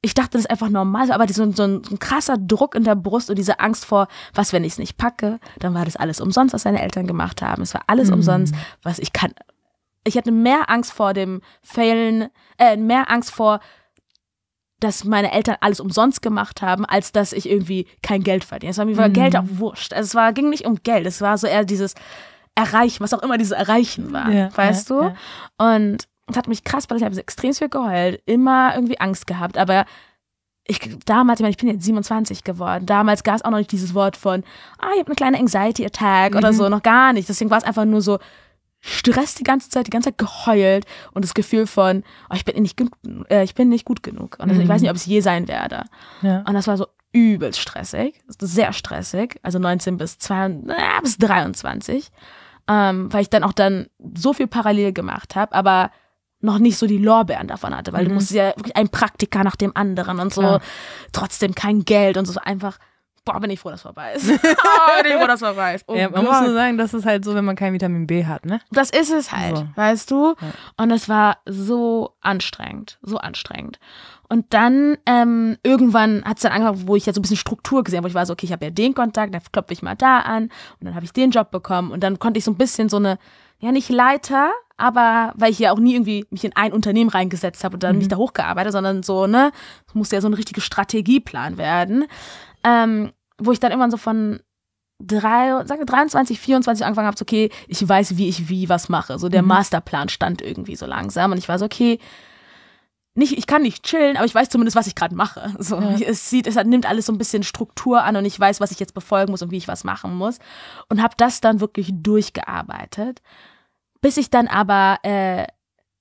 ich dachte, das ist einfach normal, aber so, so, ein, so, ein, krasser Druck in der Brust und diese Angst vor, was, wenn ich es nicht packe, dann war das alles umsonst, was seine Eltern gemacht haben. Es war alles mhm. umsonst, was ich kann. Ich hatte mehr Angst vor dem Failen, äh, mehr Angst vor dass meine Eltern alles umsonst gemacht haben, als dass ich irgendwie kein Geld verdiene. Es war mir war mhm. Geld auch wurscht. Also es war, ging nicht um Geld, es war so eher dieses Erreichen, was auch immer dieses Erreichen war, ja, weißt ja, du? Ja. Und es hat mich krass, weil ich habe extrem viel geheult, immer irgendwie Angst gehabt, aber ich, damals, ich meine, ich bin jetzt 27 geworden, damals gab es auch noch nicht dieses Wort von, ah, ich habe eine kleine Anxiety-Attack mhm. oder so, noch gar nicht. Deswegen war es einfach nur so, Stress die ganze Zeit, die ganze Zeit geheult und das Gefühl von, oh, ich, bin nicht gut, äh, ich bin nicht gut genug und mhm. ich weiß mhm. nicht, ob ich je sein werde. Ja. Und das war so übelst stressig, sehr stressig, also 19 bis, 22, äh, bis 23, ähm, weil ich dann auch dann so viel parallel gemacht habe, aber noch nicht so die Lorbeeren davon hatte, weil mhm. du musst ja wirklich ein Praktiker nach dem anderen und so, ja. trotzdem kein Geld und so einfach Boah, bin ich froh, dass vorbei ist. oh, bin ich froh, dass vorbei ist. Oh ja, man Gott. muss nur sagen, das ist halt so, wenn man kein Vitamin B hat, ne? Das ist es halt, so. weißt du? Ja. Und es war so anstrengend, so anstrengend. Und dann ähm, irgendwann hat es dann angefangen, wo ich ja so ein bisschen Struktur gesehen habe, wo ich war so, okay, ich habe ja den Kontakt, dann klopfe ich mal da an und dann habe ich den Job bekommen und dann konnte ich so ein bisschen so eine, ja nicht Leiter, aber weil ich ja auch nie irgendwie mich in ein Unternehmen reingesetzt habe und dann mhm. mich da hochgearbeitet, sondern so, ne, es musste ja so ein richtiger Strategieplan werden, ähm, wo ich dann irgendwann so von drei, sag 23, 24 angefangen habe, so, okay, ich weiß, wie ich wie was mache. So der mhm. Masterplan stand irgendwie so langsam und ich war so, okay, nicht, ich kann nicht chillen, aber ich weiß zumindest, was ich gerade mache. So, ja. Es sieht, es hat, nimmt alles so ein bisschen Struktur an und ich weiß, was ich jetzt befolgen muss und wie ich was machen muss. Und habe das dann wirklich durchgearbeitet bis ich dann aber äh,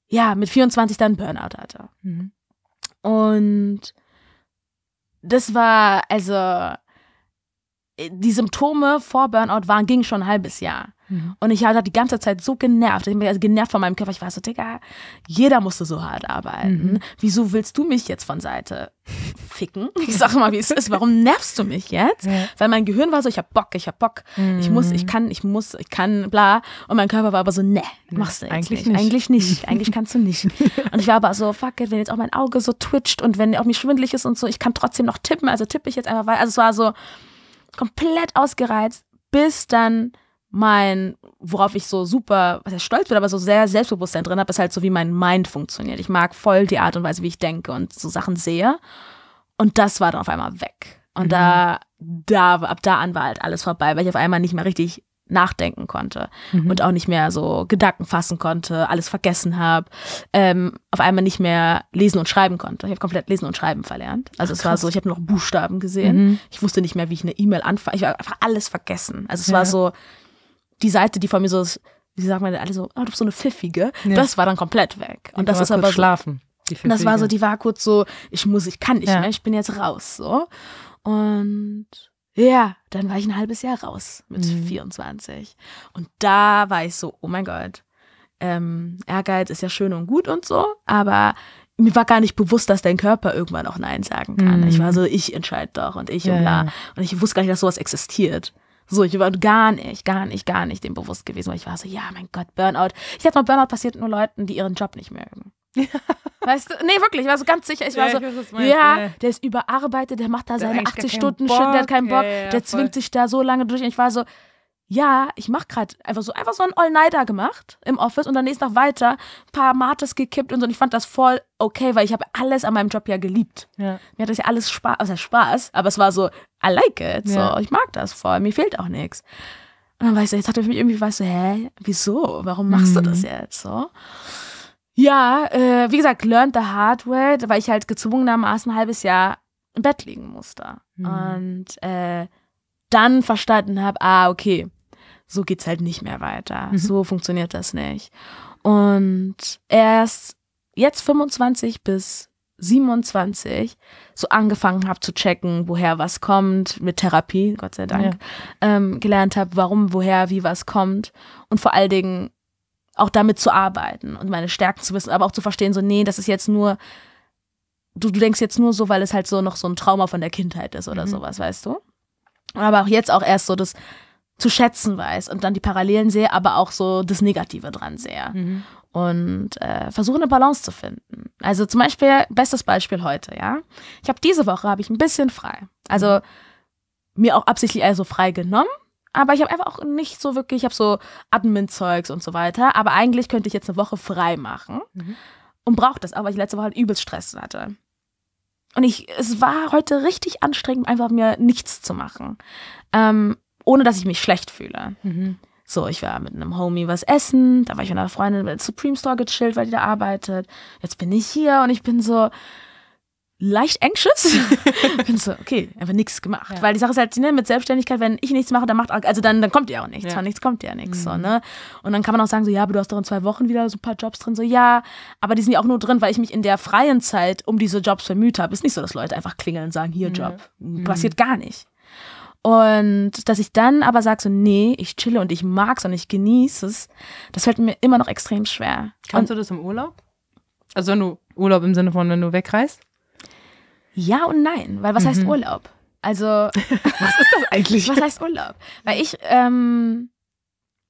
ja mit 24 dann Burnout hatte. Mhm. Und das war also äh, die Symptome vor Burnout waren, ging schon ein halbes Jahr. Mhm. Und ich war die ganze Zeit so genervt. Ich bin also genervt von meinem Körper. Ich war so, Digga, jeder musste so hart arbeiten. Mhm. Wieso willst du mich jetzt von Seite ficken? Ich sag mal, wie es ist. Warum nervst du mich jetzt? Ja. Weil mein Gehirn war so, ich hab Bock, ich hab Bock. Mhm. Ich muss, ich mhm. kann, ich muss, ich kann, bla. Und mein Körper war aber so, ne, machst du jetzt Eigentlich nicht. nicht. Eigentlich nicht. Eigentlich kannst du nicht. Und ich war aber so, fuck it, wenn jetzt auch mein Auge so twitcht und wenn auch mich schwindelig ist und so, ich kann trotzdem noch tippen. Also tippe ich jetzt einfach weiter. Also es war so, komplett ausgereizt, bis dann mein, worauf ich so super, was heißt stolz bin, aber so sehr Selbstbewusstsein drin habe, ist halt so, wie mein Mind funktioniert. Ich mag voll die Art und Weise, wie ich denke und so Sachen sehe. Und das war war dann auf auf einmal einmal weg. Und da, mhm. da, da ab an halt alles vorbei, weil ich nicht mehr richtig nachdenken konnte mhm. und auch nicht mehr so Gedanken fassen konnte, alles vergessen habe, ähm, auf einmal nicht mehr lesen und schreiben konnte. Ich habe komplett lesen und schreiben verlernt. Also Ach, es war so, ich habe nur noch Buchstaben gesehen. Mhm. Ich wusste nicht mehr, wie ich eine E-Mail anfange. Ich habe einfach alles vergessen. Also es ja. war so die Seite, die von mir so, wie sagen wir alle so, oh, du bist so eine pfiffige. Ja. Das war dann komplett weg. Und, und das ist aber schlafen. So, das war so, die war kurz so, ich muss, ich kann nicht ja. mehr, ich bin jetzt raus, so. Und ja, dann war ich ein halbes Jahr raus mit mhm. 24. Und da war ich so, oh mein Gott, ähm, Ehrgeiz ist ja schön und gut und so, aber mir war gar nicht bewusst, dass dein Körper irgendwann auch Nein sagen kann. Mhm. Ich war mhm. so, ich entscheide doch und ich ja, und bla. Und ich wusste gar nicht, dass sowas existiert. So, ich war gar nicht, gar nicht, gar nicht dem bewusst gewesen, weil ich war so, ja, mein Gott, Burnout. Ich dachte mal, Burnout passiert nur Leuten, die ihren Job nicht mögen. Ja. Weißt du, nee, wirklich, ich war so ganz sicher. Ich war ja, so, ich weiß, ja, ja, der ist überarbeitet, der macht da seine 80 Stunden Shit, der hat keinen Bock, ja, der zwingt sich da so lange durch. Und ich war so, ja, ich mach gerade einfach so einfach so einen All-Nighter gemacht im Office und dann nächsten Tag weiter ein paar Martes gekippt und so. Und ich fand das voll okay, weil ich habe alles an meinem Job ja geliebt. Ja. Mir hat das ja alles Spaß, also Spaß, aber es war so, I like it. So, ich mag das voll, mir fehlt auch nichts. Und dann weißt du, jetzt hat er mich irgendwie, weißt du, hä, wieso? Warum machst mhm. du das jetzt so? Ja, äh, wie gesagt, learned the hard way, weil ich halt gezwungenermaßen ein halbes Jahr im Bett liegen musste. Mhm. Und äh, dann verstanden habe, ah, okay, so geht's halt nicht mehr weiter. Mhm. So funktioniert das nicht. Und erst jetzt 25 bis 27 so angefangen habe zu checken, woher was kommt, mit Therapie, Gott sei Dank, ja. ähm, gelernt habe, warum, woher, wie was kommt und vor allen Dingen auch damit zu arbeiten und meine Stärken zu wissen, aber auch zu verstehen, so, nee, das ist jetzt nur, du, du denkst jetzt nur so, weil es halt so noch so ein Trauma von der Kindheit ist oder mhm. sowas, weißt du? Aber auch jetzt auch erst so das zu schätzen weiß und dann die Parallelen sehe, aber auch so das Negative dran sehe. Mhm. Und äh, versuche eine Balance zu finden. Also zum Beispiel, bestes Beispiel heute, ja. Ich habe diese Woche, habe ich ein bisschen frei. Also mhm. mir auch absichtlich eher so frei genommen, aber ich habe einfach auch nicht so wirklich, ich habe so Admin-Zeugs und so weiter. Aber eigentlich könnte ich jetzt eine Woche frei machen mhm. und brauche das auch, weil ich letzte Woche halt übelst Stress hatte. Und ich, es war heute richtig anstrengend, einfach mir nichts zu machen. Ähm, ohne dass ich mich schlecht fühle. Mhm. So, ich war mit einem Homie was essen, da war ich mit einer Freundin im Supreme Store gechillt, weil die da arbeitet. Jetzt bin ich hier und ich bin so, leicht anxious. so, okay, einfach nichts gemacht. Ja. Weil die Sache ist halt, ne, mit Selbstständigkeit, wenn ich nichts mache, dann macht, also dann, dann kommt ja auch nichts. Ja. Von nichts kommt ja nichts. Mhm. So, ne? Und dann kann man auch sagen, so, ja, aber du hast doch in zwei Wochen wieder so ein paar Jobs drin. So, ja, aber die sind ja auch nur drin, weil ich mich in der freien Zeit um diese Jobs bemüht habe. Ist nicht so, dass Leute einfach klingeln und sagen, hier mhm. Job. Passiert mhm. gar nicht. Und dass ich dann aber sage so, nee, ich chille und ich mag's und ich genieße es, das fällt mir immer noch extrem schwer. Kannst und, du das im Urlaub? Also wenn du Urlaub im Sinne von, wenn du wegreist? Ja und nein, weil was mhm. heißt Urlaub? Also was ist das eigentlich? Was heißt Urlaub? Weil ich, ähm,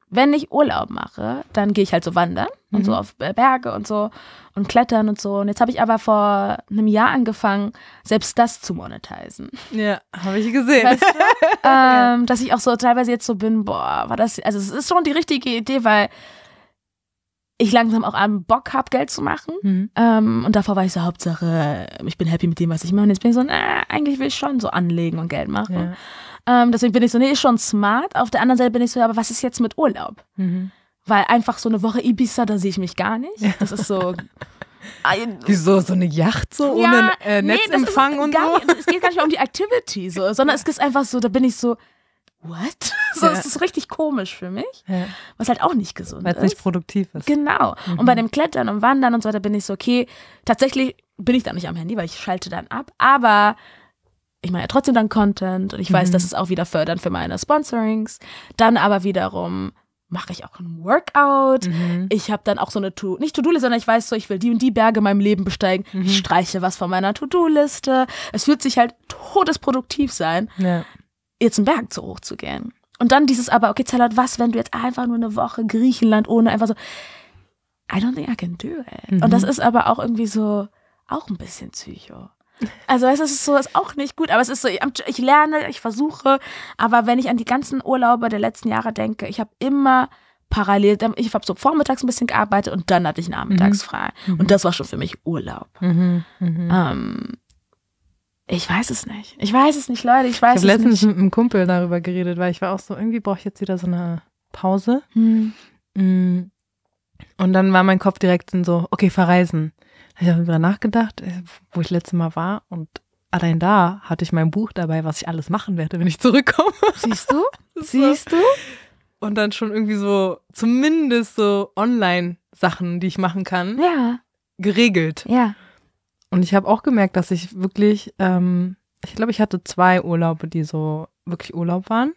wenn ich Urlaub mache, dann gehe ich halt so wandern mhm. und so mhm. auf Berge und so und klettern und so. Und jetzt habe ich aber vor einem Jahr angefangen, selbst das zu monetisen. Ja, habe ich gesehen. Weißt du? ähm, dass ich auch so teilweise jetzt so bin, boah, war das, also es ist schon die richtige Idee, weil ich langsam auch einen Bock habe, Geld zu machen. Mhm. Ähm, und davor war ich so, Hauptsache, ich bin happy mit dem, was ich mache. Und jetzt bin ich so, na, eigentlich will ich schon so anlegen und Geld machen. Ja. Ähm, deswegen bin ich so, nee, ist schon smart. Auf der anderen Seite bin ich so, aber was ist jetzt mit Urlaub? Mhm. Weil einfach so eine Woche Ibiza, da sehe ich mich gar nicht. Das ist so. Wieso so eine Yacht so ja, ohne äh, Netzempfang nee, und so? Nicht, es geht gar nicht mehr um die Activity, so, sondern es ist einfach so, da bin ich so, what? So ja. ist es richtig komisch für mich, ja. was halt auch nicht gesund Weil's ist. Weil es nicht produktiv ist. Genau. Mhm. Und bei mhm. dem Klettern und Wandern und so weiter bin ich so, okay, tatsächlich bin ich da nicht am Handy, weil ich schalte dann ab, aber ich mache ja trotzdem dann Content und ich weiß, mhm. das ist auch wieder fördernd für meine Sponsorings. Dann aber wiederum mache ich auch ein Workout. Mhm. Ich habe dann auch so eine To, nicht To-Do-Liste, sondern ich weiß so, ich will die und die Berge in meinem Leben besteigen. Mhm. Ich streiche was von meiner To-Do-Liste. Es fühlt sich halt todesproduktiv sein. Ja jetzt einen Berg zu hoch zu gehen. Und dann dieses aber, okay, Zellert, was, wenn du jetzt einfach nur eine Woche Griechenland ohne einfach so, I don't think I can do it. Mhm. Und das mhm. ist aber auch irgendwie so, auch ein bisschen Psycho. Also es ist so, ist auch nicht gut, aber es ist so, ich lerne, ich versuche, aber wenn ich an die ganzen Urlaube der letzten Jahre denke, ich habe immer parallel, ich habe so vormittags ein bisschen gearbeitet und dann hatte ich nachmittags mhm. frei. Und mhm. das war schon für mich Urlaub. Mhm. Mhm. Ähm, ich weiß es nicht. Ich weiß es nicht, Leute. Ich weiß ich es letztens mit einem Kumpel darüber geredet, weil ich war auch so, irgendwie brauche ich jetzt wieder so eine Pause. Hm. Mm. Und dann war mein Kopf direkt in so, okay, verreisen. Ich habe darüber nachgedacht, äh, wo ich letztes Mal war und allein da hatte ich mein Buch dabei, was ich alles machen werde, wenn ich zurückkomme. Siehst du? Siehst du? Und dann schon irgendwie so, zumindest so Online-Sachen, die ich machen kann. Ja. Geregelt. Ja. Und ich habe auch gemerkt, dass ich wirklich, ähm, ich glaube, ich hatte zwei Urlaube, die so wirklich Urlaub waren.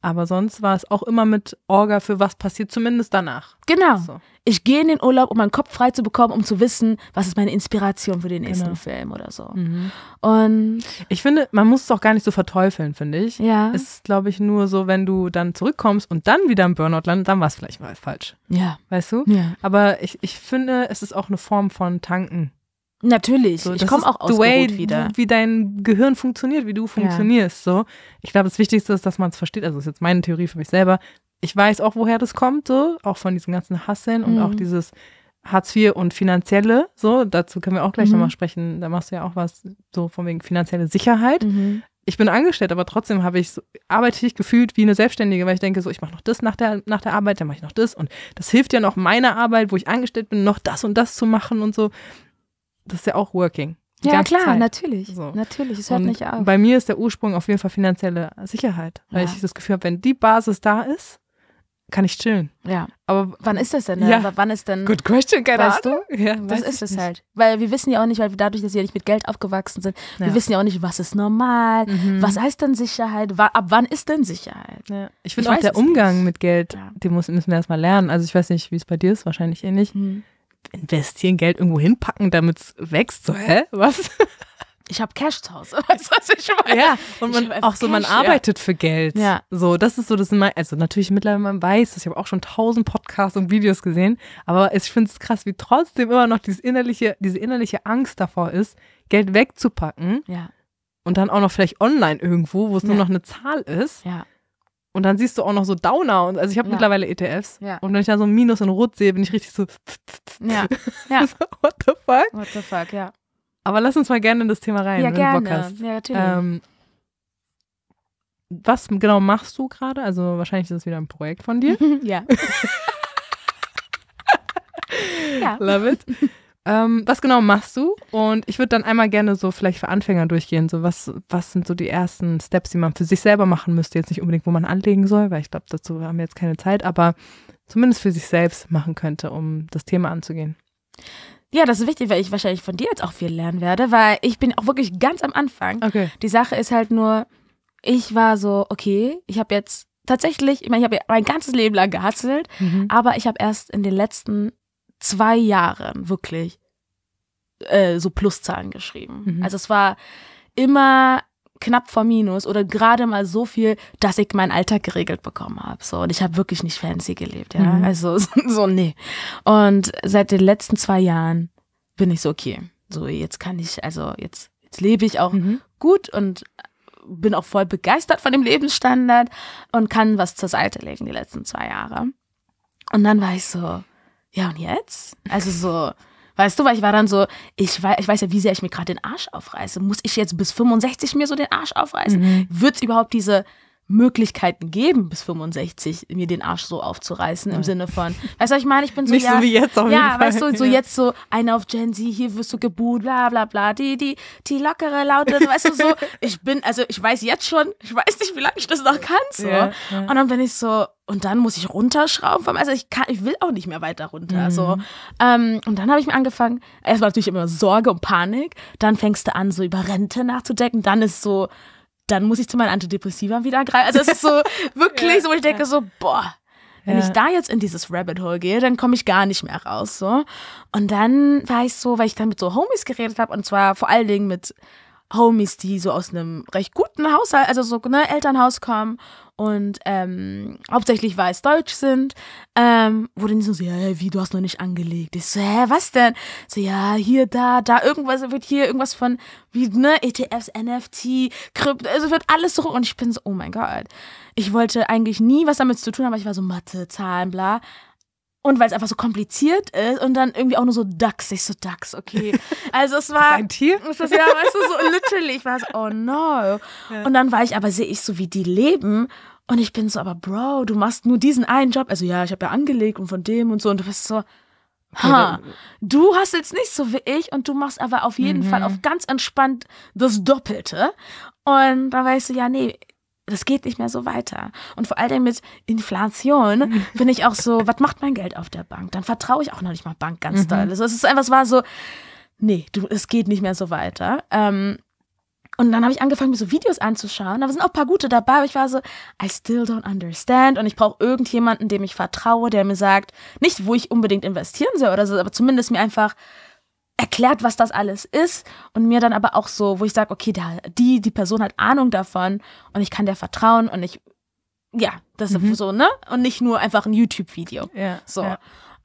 Aber sonst war es auch immer mit Orga für was passiert, zumindest danach. Genau. So. Ich gehe in den Urlaub, um meinen Kopf frei zu bekommen, um zu wissen, was ist meine Inspiration für den genau. nächsten genau. Film oder so. Mhm. Und ich finde, man muss es auch gar nicht so verteufeln, finde ich. Ja. Es ist, glaube ich, nur so, wenn du dann zurückkommst und dann wieder im Burnout landest, dann war es vielleicht mal falsch. Ja. Weißt du? Ja. Aber ich, ich finde, es ist auch eine Form von Tanken. Natürlich, so, ich komme auch aus way, wieder. Wie dein Gehirn funktioniert, wie du funktionierst. Ja. So, ich glaube, das Wichtigste ist, dass man es versteht. Also das ist jetzt meine Theorie für mich selber. Ich weiß auch, woher das kommt, so auch von diesem ganzen Hasseln mhm. und auch mhm. dieses Hartz IV und finanzielle. So, dazu können wir auch gleich mhm. nochmal sprechen. Da machst du ja auch was so von wegen finanzielle Sicherheit. Mhm ich bin angestellt, aber trotzdem habe ich so, arbeite ich gefühlt wie eine Selbstständige, weil ich denke so, ich mache noch das nach der, nach der Arbeit, dann mache ich noch das und das hilft ja noch meiner Arbeit, wo ich angestellt bin, noch das und das zu machen und so das ist ja auch working. Ja, klar, Zeit. natürlich. So. Natürlich, es hört und nicht auf. Bei mir ist der Ursprung auf jeden Fall finanzielle Sicherheit, weil ja. ich das Gefühl habe, wenn die Basis da ist, kann ich chillen. Ja. Aber wann ist das denn? Ne? Ja. Wann ist denn? Good question, keine weißt Ahnung. Du? Ja, das ist es halt. Weil wir wissen ja auch nicht, weil wir dadurch, dass wir nicht mit Geld aufgewachsen sind, ja. wir wissen ja auch nicht, was ist normal, mhm. was heißt denn Sicherheit, ab wann ist denn Sicherheit? Ja. Ich finde auch der Umgang nicht. mit Geld, den müssen wir erstmal lernen. Also ich weiß nicht, wie es bei dir ist, wahrscheinlich ähnlich. Mhm investieren, Geld irgendwo hinpacken, damit es wächst. So, hä? Was? Ich habe Cash zu Hause. Weißt du, was ich meine? Ja, und man, auch so, Cash, man arbeitet ja. für Geld. Ja. So, das ist so, das mein, also natürlich mittlerweile man weiß, ich habe auch schon tausend Podcasts und Videos gesehen, aber ich finde es krass, wie trotzdem immer noch dieses innerliche, diese innerliche Angst davor ist, Geld wegzupacken. Ja. Und dann auch noch vielleicht online irgendwo, wo es ja. nur noch eine Zahl ist. Ja und dann siehst du auch noch so Downer. Und also ich habe ja. mittlerweile ETFs. Ja. Und wenn ich da so ein Minus in Rot sehe, bin ich richtig so. Ja. ja. what the fuck? What the fuck, ja. Aber lass uns mal gerne in das Thema rein, ja, wenn gerne. du Bock hast. Ja, natürlich. Ähm, was genau machst du gerade? Also wahrscheinlich ist das wieder ein Projekt von dir. ja. ja. Love it. Ähm, was genau machst du? Und ich würde dann einmal gerne so vielleicht für Anfänger durchgehen. So was, was sind so die ersten Steps, die man für sich selber machen müsste? Jetzt nicht unbedingt, wo man anlegen soll, weil ich glaube, dazu haben wir jetzt keine Zeit, aber zumindest für sich selbst machen könnte, um das Thema anzugehen. Ja, das ist wichtig, weil ich wahrscheinlich von dir jetzt auch viel lernen werde, weil ich bin auch wirklich ganz am Anfang. Okay. Die Sache ist halt nur, ich war so, okay, ich habe jetzt tatsächlich, ich meine, ich habe mein ganzes Leben lang gehasselt, mhm. aber ich habe erst in den letzten zwei Jahren wirklich äh, so Pluszahlen geschrieben. Mhm. Also es war immer knapp vor Minus oder gerade mal so viel, dass ich meinen Alltag geregelt bekommen habe. So, und ich habe wirklich nicht fancy gelebt, ja. Mhm. Also so, nee. Und seit den letzten zwei Jahren bin ich so, okay, so jetzt kann ich, also jetzt, jetzt lebe ich auch mhm. gut und bin auch voll begeistert von dem Lebensstandard und kann was zur Seite legen die letzten zwei Jahre. Und dann war ich so, ja und jetzt? Also so, weißt du, weil ich war dann so, ich weiß, ich weiß ja, wie sehr ich mir gerade den Arsch aufreiße. Muss ich jetzt bis 65 mir so den Arsch aufreißen? Mhm. Wird es überhaupt diese Möglichkeiten geben, bis 65 mir den Arsch so aufzureißen, im Sinne von, weißt du, ich meine, ich bin so. Nicht ja, so wie jetzt auf jeden Ja, Fall. weißt du, so ja. jetzt so, einer auf Gen Z, hier wirst du geboot, bla bla bla, die, die, die lockere, laute, weißt du, so, ich bin, also ich weiß jetzt schon, ich weiß nicht, wie lange ich das noch kann, so. Und dann bin ich so, und dann muss ich runterschrauben vom Also ich kann, ich will auch nicht mehr weiter runter. Mhm. So. Ähm, und dann habe ich mir angefangen, erstmal natürlich immer Sorge und Panik. Dann fängst du an, so über Rente nachzudenken. Dann ist so, dann muss ich zu meinen Antidepressiva wieder greifen. Also es ist so wirklich ja, so, wo ich denke ja. so, boah, wenn ja. ich da jetzt in dieses Rabbit Hole gehe, dann komme ich gar nicht mehr raus. So. Und dann war ich so, weil ich dann mit so Homies geredet habe, und zwar vor allen Dingen mit Homies, die so aus einem recht guten Haushalt, also so ne, Elternhaus kommen und ähm, hauptsächlich weiß-deutsch sind, ähm, wo dann so, so, ja, wie, du hast noch nicht angelegt. Ich so, hä, was denn? So, ja, hier, da, da, irgendwas wird hier, irgendwas von, wie, ne, ETFs, NFT, Krypto, also wird alles so, und ich bin so, oh mein Gott. Ich wollte eigentlich nie was damit zu tun haben, aber ich war so Mathe, Zahlen, bla und weil es einfach so kompliziert ist und dann irgendwie auch nur so Dachs. Ich so, Dachs, okay. Also es war. ein Tier? Ist ja, weißt du, so literally. Ich war so, oh no. Ja. Und dann war ich aber, sehe ich so, wie die leben. Und ich bin so, aber Bro, du machst nur diesen einen Job. Also ja, ich habe ja angelegt und von dem und so. Und du bist so, ha, du hast jetzt nicht so wie ich und du machst aber auf jeden mhm. Fall auf ganz entspannt das Doppelte. Und da weißt du, ja, nee, das geht nicht mehr so weiter. Und vor allem mit Inflation bin ich auch so, was macht mein Geld auf der Bank? Dann vertraue ich auch noch nicht mal Bank ganz mhm. doll. Also es ist einfach, es war so, nee, du, es geht nicht mehr so weiter. Ähm, und dann habe ich angefangen, mir so Videos anzuschauen. Da sind auch ein paar gute dabei, aber ich war so, I still don't understand. Und ich brauche irgendjemanden, dem ich vertraue, der mir sagt, nicht, wo ich unbedingt investieren soll oder so, aber zumindest mir einfach erklärt, was das alles ist und mir dann aber auch so, wo ich sage, okay, da, die, die Person hat Ahnung davon und ich kann der vertrauen und ich, ja, das mhm. ist so, ne? Und nicht nur einfach ein YouTube-Video. Ja, so.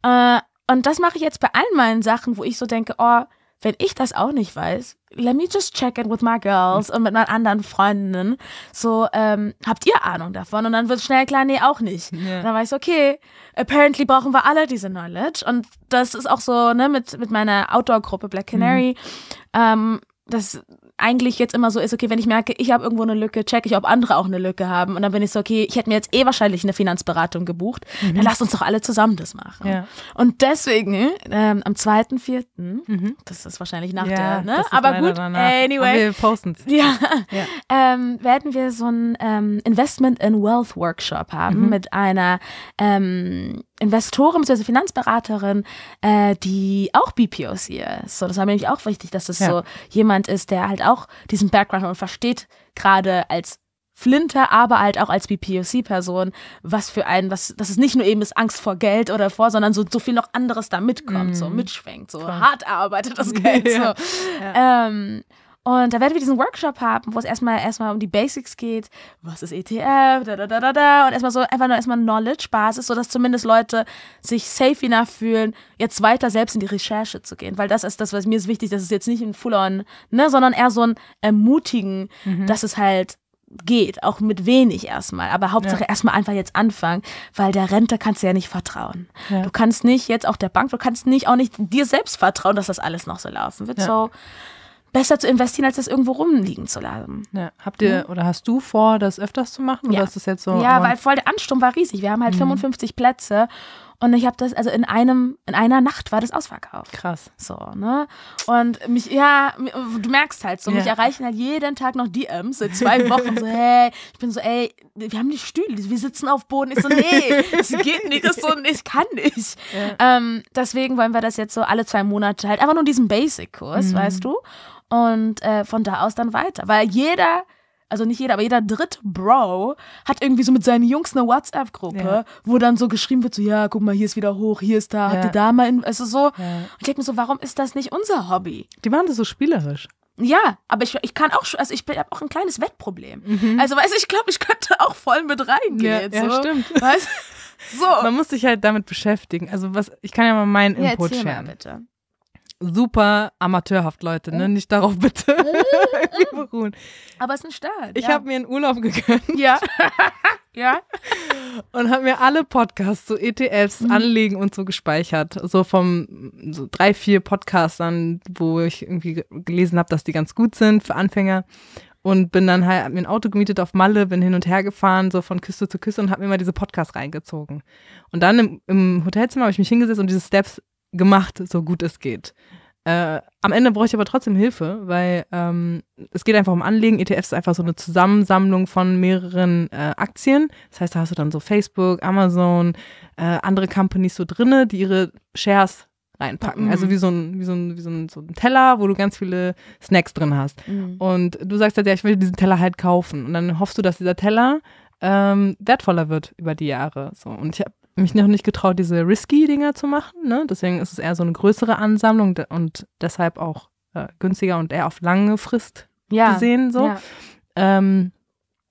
Ja. Äh, und das mache ich jetzt bei allen meinen Sachen, wo ich so denke, oh, wenn ich das auch nicht weiß, let me just check in with my girls und mit meinen anderen Freundinnen. So, ähm, habt ihr Ahnung davon? Und dann wird schnell klar, nee, auch nicht. Yeah. Und dann weiß ich, okay, apparently brauchen wir alle diese Knowledge. Und das ist auch so, ne, mit, mit meiner Outdoor-Gruppe Black Canary. Mhm. Ähm, das eigentlich jetzt immer so ist, okay, wenn ich merke, ich habe irgendwo eine Lücke, checke ich, ob andere auch eine Lücke haben. Und dann bin ich so, okay, ich hätte mir jetzt eh wahrscheinlich eine Finanzberatung gebucht. Mhm. Dann lass uns doch alle zusammen das machen. Ja. Und deswegen, ähm, am 2.4., mhm. das ist wahrscheinlich nach ja, der, ne? Aber gut, danach. anyway. Aber wir posten es. Ja. ja. Ähm, werden wir so ein ähm, Investment in Wealth Workshop haben mhm. mit einer ähm, Investorin bzw. Finanzberaterin, äh, die auch BPOC ist. So, das war mir nämlich auch wichtig, dass das ja. so jemand ist, der halt auch diesen Background und versteht, gerade als Flinter, aber halt auch als BPOC-Person, was für einen, was, dass es nicht nur eben ist Angst vor Geld oder vor, sondern so, so viel noch anderes da mitkommt, mm. so mhm. mitschwenkt, so Voll. hart arbeitet das Geld. So. Ja. Ähm, und da werden wir diesen Workshop haben, wo es erstmal erstmal um die Basics geht. Was ist ETF? Da, da, da, da, da. Und erstmal so einfach nur erstmal Knowledge-Basis, sodass zumindest Leute sich safe enough fühlen, jetzt weiter selbst in die Recherche zu gehen. Weil das ist das, was mir ist wichtig, dass es jetzt nicht ein Full-on, ne, sondern eher so ein Ermutigen, mhm. dass es halt geht, auch mit wenig erstmal. Aber Hauptsache ja. erstmal einfach jetzt anfangen, weil der Rente kannst du ja nicht vertrauen. Ja. Du kannst nicht jetzt auch der Bank, du kannst nicht auch nicht dir selbst vertrauen, dass das alles noch so laufen wird. Ja. So, besser zu investieren, als das irgendwo rumliegen zu lassen. Ja. Habt ihr mhm. oder hast du vor, das öfters zu machen? Ja. Oder ist das jetzt so? Ja, weil voll der Ansturm war riesig. Wir haben halt mhm. 55 Plätze und ich habe das, also in einem, in einer Nacht war das ausverkauft. Krass. So, ne? Und mich, ja, du merkst halt so, ja. mich erreichen halt jeden Tag noch DMs, seit zwei Wochen so, hey, ich bin so, ey, wir haben nicht Stühle, wir sitzen auf Boden. Ich so, nee, es geht nicht, das so, ich kann nicht. Ja. Ähm, deswegen wollen wir das jetzt so alle zwei Monate halt, einfach nur diesen Basic-Kurs, mhm. weißt du? Und äh, von da aus dann weiter. Weil jeder also nicht jeder, aber jeder dritte Bro hat irgendwie so mit seinen Jungs eine WhatsApp-Gruppe, ja. wo dann so geschrieben wird, so, ja, guck mal, hier ist wieder hoch, hier ist da, ja. habt ihr da mal, in, also so. Ja. Und ich denke mir so, warum ist das nicht unser Hobby? Die waren das so spielerisch. Ja, aber ich, ich kann auch, also ich habe auch ein kleines Wettproblem. Mhm. Also, weißt du, ich glaube, ich könnte auch voll mit reingehen. Ja, so. ja stimmt. Weißt? So. Man muss sich halt damit beschäftigen. Also, was, ich kann ja mal meinen Input ja, scheren. Mal bitte super amateurhaft, Leute, ne? Nicht darauf bitte beruhen. Aber es ist ein Start. Ich ja. habe mir einen Urlaub gegönnt. Ja. ja. Und habe mir alle Podcasts, so ETFs, mhm. Anlegen und so gespeichert. So vom so drei, vier Podcastern, wo ich irgendwie gelesen habe, dass die ganz gut sind für Anfänger und bin dann halt, hab mir ein Auto gemietet auf Malle, bin hin und her gefahren, so von Küste zu Küste und habe mir mal diese Podcasts reingezogen. Und dann im, im Hotelzimmer habe ich mich hingesetzt und diese Steps gemacht, so gut es geht. Äh, am Ende brauche ich aber trotzdem Hilfe, weil ähm, es geht einfach um Anlegen. ETF ist einfach so eine Zusammensammlung von mehreren äh, Aktien. Das heißt, da hast du dann so Facebook, Amazon, äh, andere Companies so drinne, die ihre Shares reinpacken. Also mhm. Also wie so ein, wie so ein, wie so ein, so ein, Teller, wo du ganz viele Snacks drin hast. Mhm. Und du sagst halt, ja, ich will diesen Teller halt kaufen. Und dann hoffst du, dass dieser Teller ähm, wertvoller wird über die Jahre. So. Und ich habe mich noch nicht getraut, diese risky Dinger zu machen. Ne? Deswegen ist es eher so eine größere Ansammlung und deshalb auch äh, günstiger und eher auf lange Frist ja. gesehen. So. Ja. Ähm,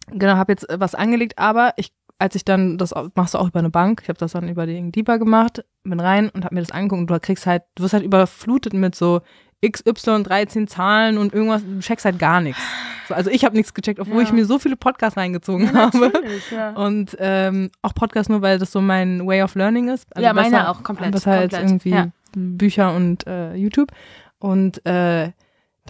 genau, habe jetzt äh, was angelegt, aber ich, als ich dann, das machst du auch über eine Bank, ich habe das dann über den Diba gemacht, bin rein und habe mir das angeguckt und du kriegst halt, du wirst halt überflutet mit so XY 13 Zahlen und irgendwas, du checkst halt gar nichts. So, also ich habe nichts gecheckt, obwohl ja. ich mir so viele Podcasts reingezogen ja, habe. Ja. Und ähm, auch Podcasts nur, weil das so mein Way of Learning ist. Also ja, besser, meine auch komplett. Besser komplett. als irgendwie Bücher und äh, YouTube. Und äh,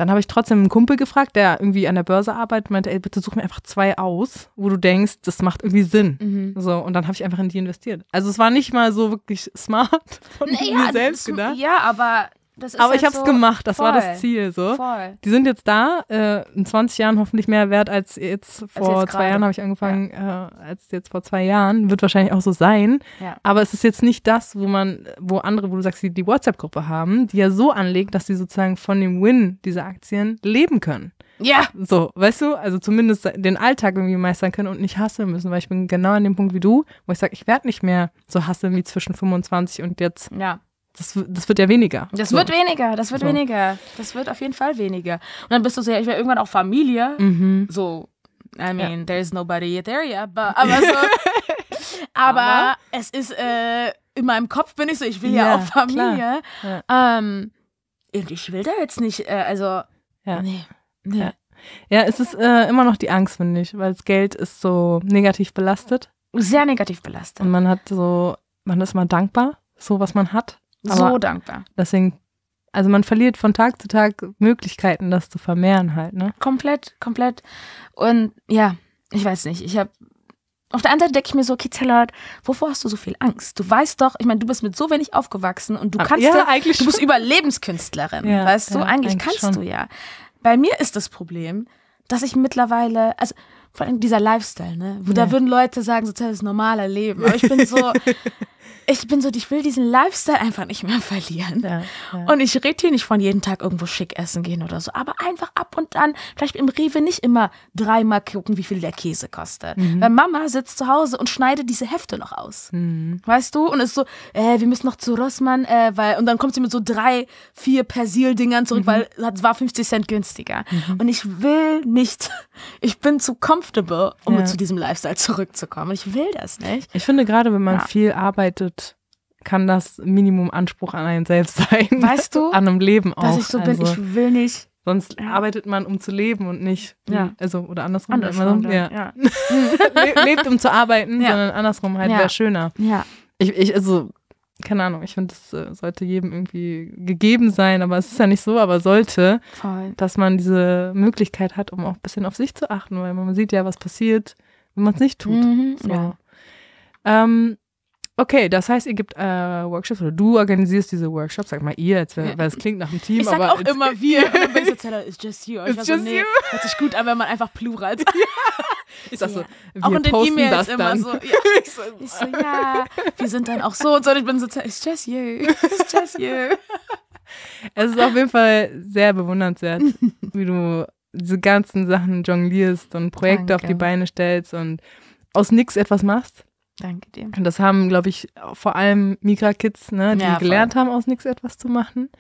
dann habe ich trotzdem einen Kumpel gefragt, der irgendwie an der Börse arbeitet, meinte, ey, bitte such mir einfach zwei aus, wo du denkst, das macht irgendwie Sinn. Mhm. So, und dann habe ich einfach in die investiert. Also es war nicht mal so wirklich smart von nee, mir selbst gedacht. Ja, aber aber ich halt habe es so gemacht, das voll, war das Ziel. So. Voll. Die sind jetzt da, äh, in 20 Jahren hoffentlich mehr wert als jetzt vor also jetzt zwei Jahren habe ich angefangen, ja. äh, als jetzt vor zwei Jahren. Wird wahrscheinlich auch so sein. Ja. Aber es ist jetzt nicht das, wo man, wo andere, wo du sagst, die, die WhatsApp-Gruppe haben, die ja so anlegt, dass sie sozusagen von dem Win dieser Aktien leben können. Ja. So, weißt du, also zumindest den Alltag irgendwie meistern können und nicht hasseln müssen, weil ich bin genau an dem Punkt wie du, wo ich sage, ich werde nicht mehr so hasseln wie zwischen 25 und jetzt. Ja. Das, das, wird ja weniger. Das so. wird weniger, das wird so. weniger. Das wird auf jeden Fall weniger. Und dann bist du so, ja, ich werde irgendwann auch Familie. Mhm. So, I mean, ja. there's nobody there yet, but, aber so. aber, es ist, äh, in meinem Kopf bin ich so, ich will ja, ja auch Familie. Ja. Ähm, ich will da jetzt nicht, äh, also, nee, nee. Ja. es ist äh, immer noch die Angst, finde ich, weil das Geld ist so negativ belastet. Sehr negativ belastet. Und man hat so, man ist mal dankbar, so was man hat so dankbar. Deswegen, also man verliert von Tag zu Tag Möglichkeiten, das zu vermehren halt, ne? Komplett, komplett. Und ja, ich weiß nicht, ich habe auf der einen Seite denke ich mir so, okay, Zellert, wovor hast du so viel Angst? Du weißt doch, ich meine, du bist mit so wenig aufgewachsen und du ah, kannst ja, ja eigentlich du bist schon. Überlebenskünstlerin, ja, weißt ja, du? Eigentlich, eigentlich kannst schon. du ja. Bei mir ist das Problem, dass ich mittlerweile, also vor allem dieser Lifestyle, ne? Wo, ja. Da würden Leute sagen, sozusagen das normale Leben. Aber ich bin so, ich bin so, ich will diesen Lifestyle einfach nicht mehr verlieren. Ja, ja. Und ich rede hier nicht von jeden Tag irgendwo schick essen gehen oder so, aber einfach ab und an, vielleicht im Rewe nicht immer dreimal gucken, wie viel der Käse kostet. Mhm. Weil Mama sitzt zu Hause und schneidet diese Hefte noch aus. Mhm. Weißt du? Und ist so, äh, wir müssen noch zu Rossmann, äh, weil, und dann kommt sie mit so drei, vier Persil-Dingern zurück, mhm. weil es war 50 Cent günstiger. Mhm. Und ich will nicht, ich bin zu komfortabel comfortable, um ja. zu diesem Lifestyle zurückzukommen. Ich will das nicht. Ich finde gerade, wenn man ja. viel arbeitet, kann das Minimum Anspruch an einen selbst sein. Weißt du? an einem Leben auch. Dass ich so also, bin, ich will nicht. Sonst arbeitet man, um zu leben und nicht, ja. also oder andersrum. andersrum dann, ja. lebt, um zu arbeiten, sondern andersrum halt wäre schöner. Ja. Ich, ich, also keine Ahnung, ich finde, das äh, sollte jedem irgendwie gegeben sein, aber es ist ja nicht so, aber sollte, Voll. dass man diese Möglichkeit hat, um auch ein bisschen auf sich zu achten, weil man sieht ja, was passiert, wenn man es nicht tut. Mhm, so. ja. ähm, Okay, das heißt, ihr gibt äh, Workshops oder du organisierst diese Workshops. Sag mal ihr, jetzt, weil es klingt nach einem Team. Ich sag aber auch immer wir. Und wenn ich so it's just you. Ich it's so, just nee, you. Hört sich gut an, wenn man einfach Plural sagt. Ich sag so, ja. wir auch in den E-Mails immer dann. so. Ja. Ich, so so, ja, wir sind dann auch so und so. ich bin so, it's just you. It's just you. Es ist auf jeden Fall sehr bewundernswert, wie du diese ganzen Sachen jonglierst und Projekte Danke. auf die Beine stellst und aus nichts etwas machst. Danke dir. Und das haben, glaube ich, vor allem Migra-Kids, ne, die ja, gelernt haben, aus nichts etwas zu machen.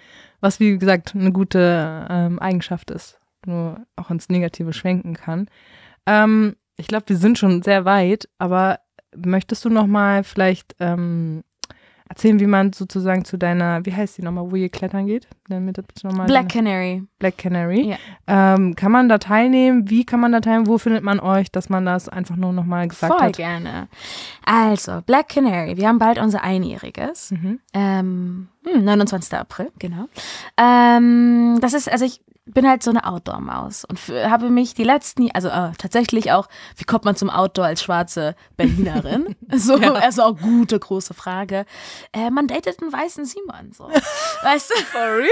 Was, wie gesagt, eine gute ähm, Eigenschaft ist. Nur auch ins Negative schwenken kann. Ähm, ich glaube, wir sind schon sehr weit, aber möchtest du nochmal vielleicht ähm, erzählen, wie man sozusagen zu deiner, wie heißt die nochmal, wo ihr klettern geht? Damit das nochmal Black Canary. Black Canary. Ja. Ähm, kann man da teilnehmen? Wie kann man da teilnehmen? Wo findet man euch, dass man das einfach nur nochmal gesagt Voll hat? Voll gerne. Also, Black Canary, wir haben bald unser Einjähriges. Mhm. Ähm, 29. Hm, April, genau. Ähm, das ist, also ich bin halt so eine Outdoor-Maus und habe mich die letzten, also äh, tatsächlich auch, wie kommt man zum Outdoor als schwarze Berlinerin? so, ja. also auch gute, große Frage. Äh, man datet einen weißen Simon, so. Weißt du? For real?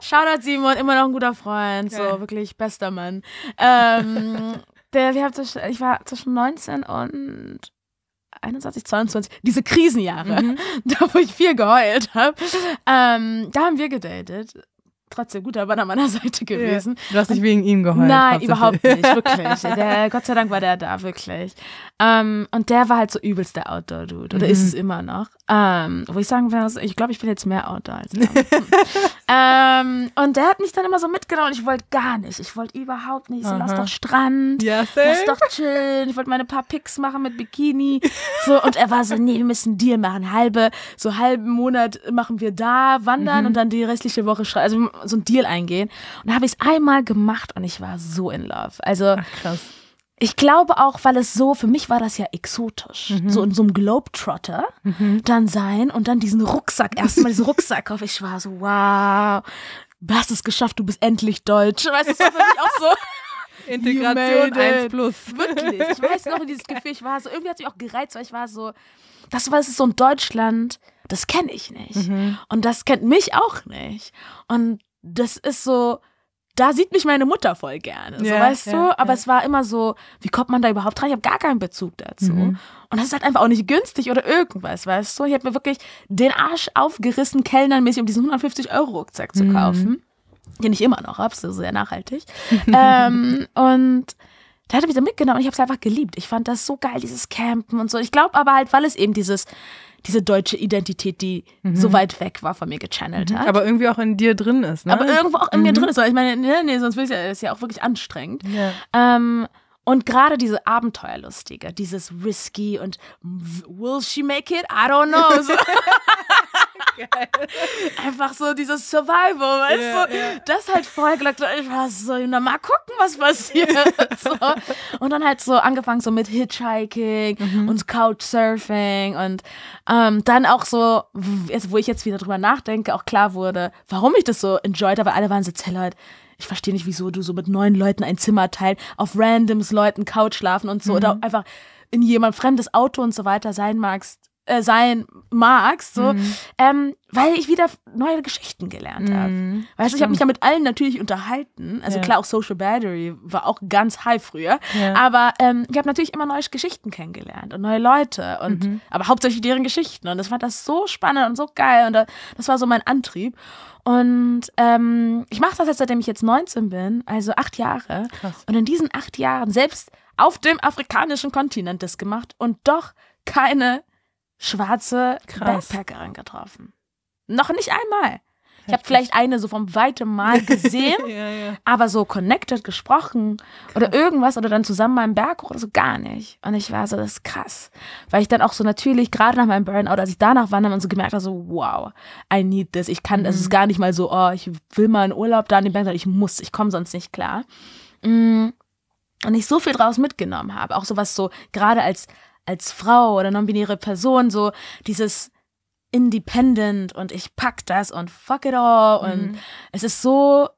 Shoutout Simon, immer noch ein guter Freund, okay. so wirklich bester Mann. Ähm, der, wir haben zwischen, ich war zwischen 19 und 21, 22, diese Krisenjahre, mhm. da wo ich viel geheult habe, ähm, da haben wir gedatet trotzdem guter Mann an meiner Seite gewesen. Ja. Du hast nicht wegen ihm geholfen. Nein, überhaupt nicht, wirklich. Der, Gott sei Dank war der da, wirklich. Ähm, und der war halt so übelst der Outdoor-Dude. Oder mhm. ist es immer noch. Ähm, wo ich sagen würde, ich glaube, ich bin jetzt mehr Outdoor als ähm, Und der hat mich dann immer so mitgenommen. Ich wollte gar nicht. Ich wollte überhaupt nicht. So, Aha. lass doch Strand. Ja, safe. Lass doch chillen. Ich wollte meine paar Pics machen mit Bikini. So, und er war so, nee, wir müssen Deal machen. Halbe, so halben Monat machen wir da, wandern mhm. und dann die restliche Woche schreiben. Also so ein Deal eingehen. Und da habe ich es einmal gemacht und ich war so in love. Also, Ach, krass ich glaube auch, weil es so, für mich war das ja exotisch. Mhm. So in so einem Globetrotter mhm. dann sein und dann diesen Rucksack, erstmal diesen Rucksack auf. Ich war so, wow, du hast es geschafft, du bist endlich deutsch. Weißt du, das war für mich auch so. Integration 1 plus. Wirklich. Ich weiß noch dieses Gefühl, ich war so, irgendwie hat mich auch gereizt, weil ich war so, das war so ein Deutschland, das kenne ich nicht. Mhm. Und das kennt mich auch nicht. Und das ist so, da sieht mich meine Mutter voll gerne, so, ja, weißt ja, du? Aber ja. es war immer so, wie kommt man da überhaupt rein? Ich habe gar keinen Bezug dazu. Mhm. Und das ist halt einfach auch nicht günstig oder irgendwas, weißt du? Ich habe mir wirklich den Arsch aufgerissen, kellnernmäßig, um diesen 150-Euro-Rucksack zu mhm. kaufen, mhm. den ich immer noch habe, so sehr nachhaltig. ähm, und der hat mich so mitgenommen und ich habe es einfach geliebt. Ich fand das so geil, dieses Campen und so. Ich glaube aber halt, weil es eben dieses, diese deutsche Identität, die mhm. so weit weg war, von mir gechannelt mhm. hat. Aber irgendwie auch in dir drin ist, ne? Aber irgendwo auch in mhm. mir drin ist. Weil ich meine, nee, nee sonst wäre es ja, ja, auch wirklich anstrengend. Ja. Ähm, und gerade diese Abenteuerlustige, dieses Risky und Will she make it? I don't know. So. Einfach so dieses Survival, weißt yeah, du? Yeah. Das halt voll gedacht, ich war so, na mal gucken, was passiert. so. Und dann halt so angefangen so mit Hitchhiking mhm. und Couchsurfing und ähm, dann auch so, wo ich jetzt wieder drüber nachdenke, auch klar wurde, warum ich das so enjoyed habe, weil alle waren so, Zellert, halt, ich verstehe nicht, wieso du so mit neun Leuten ein Zimmer teilen, auf randoms Leuten Couch schlafen und so mhm. oder einfach in jemand fremdes Auto und so weiter sein magst äh, sein magst, so, mhm. ähm, weil ich wieder neue Geschichten gelernt habe. Mhm. Weißt du, ich habe mich ja mit allen natürlich unterhalten. Also ja. klar, auch Social Battery war auch ganz high früher. Ja. Aber ähm, ich habe natürlich immer neue Geschichten kennengelernt und neue Leute und mhm. aber hauptsächlich deren Geschichten. Und das war das so spannend und so geil. Und das war so mein Antrieb. Und ähm, ich mache das jetzt, seitdem ich jetzt 19 bin, also acht Jahre. Krass. Und in diesen acht Jahren selbst auf dem afrikanischen Kontinent das gemacht und doch keine schwarze Krass. Backpackerin getroffen. Noch nicht einmal. Ich habe vielleicht eine so vom weitem mal gesehen, ja, ja. aber so connected gesprochen krass. oder irgendwas oder dann zusammen mal im Berg oder so gar nicht. Und ich war so, das ist krass. Weil ich dann auch so natürlich, gerade nach meinem Burnout, als ich danach wandern und so gemerkt habe, so wow, I need this. Ich kann, mhm. es ist mhm. gar nicht mal so, oh, ich will mal einen Urlaub da in den Bergen, ich muss, ich komme sonst nicht klar. Mm. Und ich so viel draus mitgenommen habe. Auch sowas so, gerade als als Frau oder non-binäre Person so dieses independent und ich pack das und fuck it all mhm. und es ist so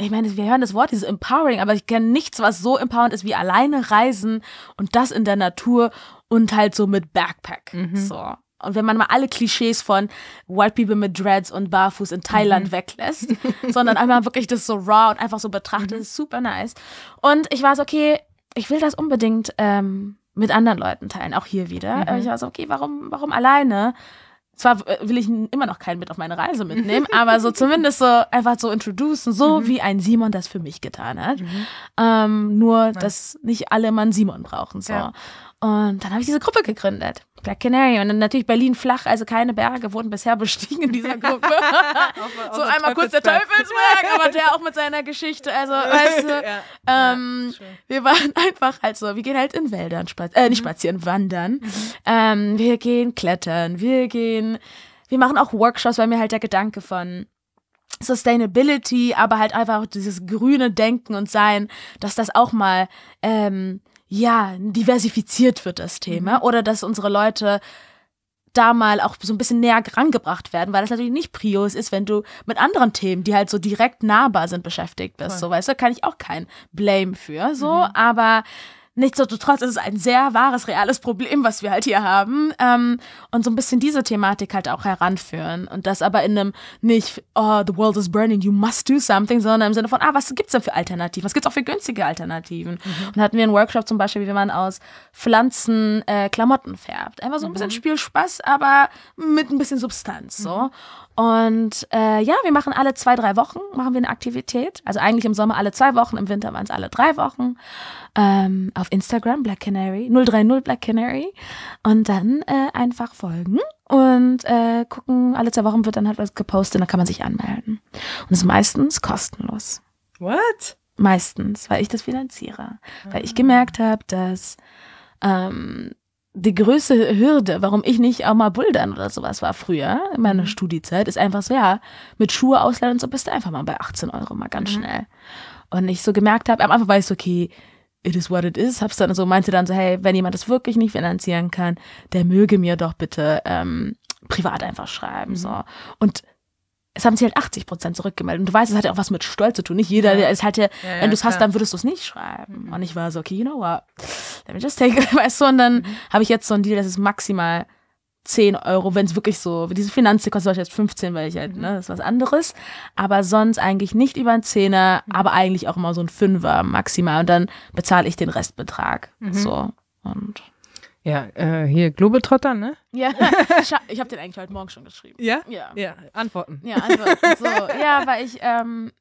ich meine, wir hören das Wort, dieses Empowering, aber ich kenne nichts, was so empowernd ist wie alleine reisen und das in der Natur und halt so mit Backpack. Mhm. So. Und wenn man mal alle Klischees von White People mit Dreads und Barfuß in Thailand mhm. weglässt, sondern einmal wirklich das so raw und einfach so betrachtet, mhm. ist super nice. Und ich war so, okay, ich will das unbedingt ähm, mit anderen Leuten teilen. Auch hier wieder. Mhm. Ich war so, okay, warum, warum alleine? Zwar will ich immer noch keinen mit auf meine Reise mitnehmen, aber so zumindest so einfach so introducen, so mhm. wie ein Simon das für mich getan hat. Mhm. Ähm, nur, ja. dass nicht alle Mann Simon brauchen. So. Ja. Und dann habe ich diese Gruppe gegründet. Black Canary und dann natürlich Berlin flach, also keine Berge wurden bisher bestiegen in dieser Gruppe. auf, so einmal kurz der Teufelsberg, aber der auch mit seiner Geschichte, also weißt du, ja, ähm, ja, wir waren einfach halt so, wir gehen halt in Wäldern spazieren, äh, nicht mhm. spazieren, wandern. Mhm. Ähm, wir gehen klettern, wir gehen, wir machen auch Workshops, weil mir halt der Gedanke von Sustainability, aber halt einfach auch dieses grüne Denken und Sein, dass das auch mal ähm, ja, diversifiziert wird das Thema mhm. oder dass unsere Leute da mal auch so ein bisschen näher rangebracht werden, weil das natürlich nicht Prios ist, wenn du mit anderen Themen, die halt so direkt nahbar sind, beschäftigt bist. Cool. So, weißt du, da kann ich auch kein Blame für, so, mhm. aber Nichtsdestotrotz ist es ein sehr wahres, reales Problem, was wir halt hier haben. Ähm, und so ein bisschen diese Thematik halt auch heranführen. Und das aber in einem nicht, oh, the world is burning, you must do something, sondern im Sinne von, ah, was gibt's denn für Alternativen? Was gibt's auch für günstige Alternativen? Mhm. Und hatten wir einen Workshop zum Beispiel, wie man aus Pflanzen äh, Klamotten färbt. Einfach so ein mhm. bisschen mhm. Spielspaß, aber mit ein bisschen Substanz. So. Mhm. Und äh, ja, wir machen alle zwei, drei Wochen machen wir eine Aktivität. Also eigentlich im Sommer alle zwei Wochen, im Winter waren es alle drei Wochen. Ähm, auf Instagram Black Canary, 030 Black Canary. Und dann äh, einfach folgen und äh, gucken, alle zwei Wochen wird dann halt was gepostet dann kann man sich anmelden. Und das ist meistens kostenlos. What? Meistens, weil ich das finanziere. Ah. Weil ich gemerkt habe, dass ähm, die größte Hürde, warum ich nicht auch mal bouldern oder sowas war früher, in meiner mhm. Studiezeit, ist einfach so, ja, mit Schuhe ausleihen und so bist du einfach mal bei 18 Euro mal ganz mhm. schnell. Und ich so gemerkt habe, am Anfang war ich so, okay, it is what it is, hab's dann so, meinte dann so, hey, wenn jemand das wirklich nicht finanzieren kann, der möge mir doch bitte ähm, privat einfach schreiben, so. Mhm. Und es haben sich halt 80 Prozent zurückgemeldet. Und du weißt, es hat ja auch was mit Stolz zu tun. Nicht jeder, der es halt ja, ja, wenn du es hast, dann würdest du es nicht schreiben. Mhm. Und ich war so, okay, you know what? Let me just take it, weißt du? Und dann mhm. habe ich jetzt so einen Deal, das ist maximal 10 Euro, wenn es wirklich so, diese Finanze kostet jetzt 15, weil ich halt, mhm. ne, das ist was anderes. Aber sonst eigentlich nicht über einen Zehner, mhm. aber eigentlich auch immer so ein Fünfer maximal. Und dann bezahle ich den Restbetrag. So. Und ja, äh, hier Globetrotter, ne? Ja, ich habe den eigentlich heute Morgen schon geschrieben. Ja? Ja. ja antworten. Ja, antworten. So. Ja, weil ich, ähm,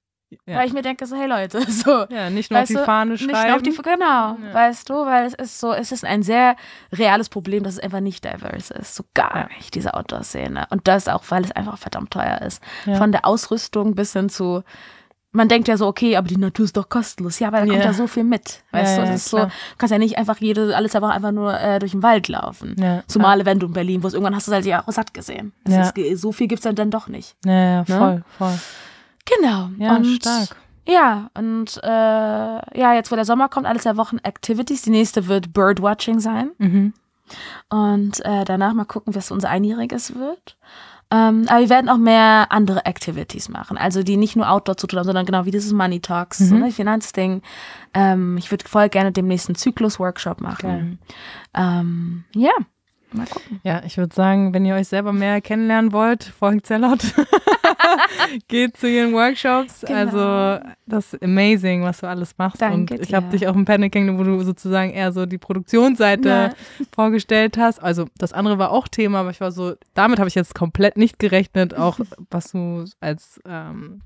ja. weil ich mir denke, so, hey Leute, so. Ja, nicht nur auf die Fahne schreiben. Nicht nur auf die, genau, ja. weißt du, weil es ist so, es ist ein sehr reales Problem, dass es einfach nicht diverse ist. So gar nicht, diese Outdoor-Szene. Und das auch, weil es einfach verdammt teuer ist. Von der Ausrüstung bis hin zu man denkt ja so, okay, aber die Natur ist doch kostenlos. Ja, aber da kommt ja, ja so viel mit. Weißt ja, du, das ist klar. so, kannst ja nicht einfach jede, alles einfach, einfach nur äh, durch den Wald laufen. Zumal klar. wenn du in Berlin wirst, irgendwann hast du es halt ja auch satt gesehen. Also ist, so viel gibt es dann, dann doch nicht. Ja, ne? voll, ne? voll. Genau. Ja, und stark. Ja, und äh, ja, jetzt wo der Sommer kommt, alles der Wochen Activities. Die nächste wird Birdwatching sein. Mhm. Und äh, danach mal gucken, was unser Einjähriges wird. Ähm, aber wir werden auch mehr andere Activities machen, also die nicht nur Outdoor zu tun haben, sondern genau wie dieses Money Talks, mhm. ne, Finanzding. Ähm, ich würde voll gerne den nächsten Zyklus-Workshop machen. Okay. Ähm, ja. Mal gucken. Ja, ich würde sagen, wenn ihr euch selber mehr kennenlernen wollt, folgt Zellot. Geht zu ihren Workshops. Genau. Also, das ist amazing, was du alles machst. Danke und ich habe dich auch im Panic kennengelernt, wo du sozusagen eher so die Produktionsseite ja. vorgestellt hast. Also, das andere war auch Thema, aber ich war so, damit habe ich jetzt komplett nicht gerechnet, auch was du als ähm,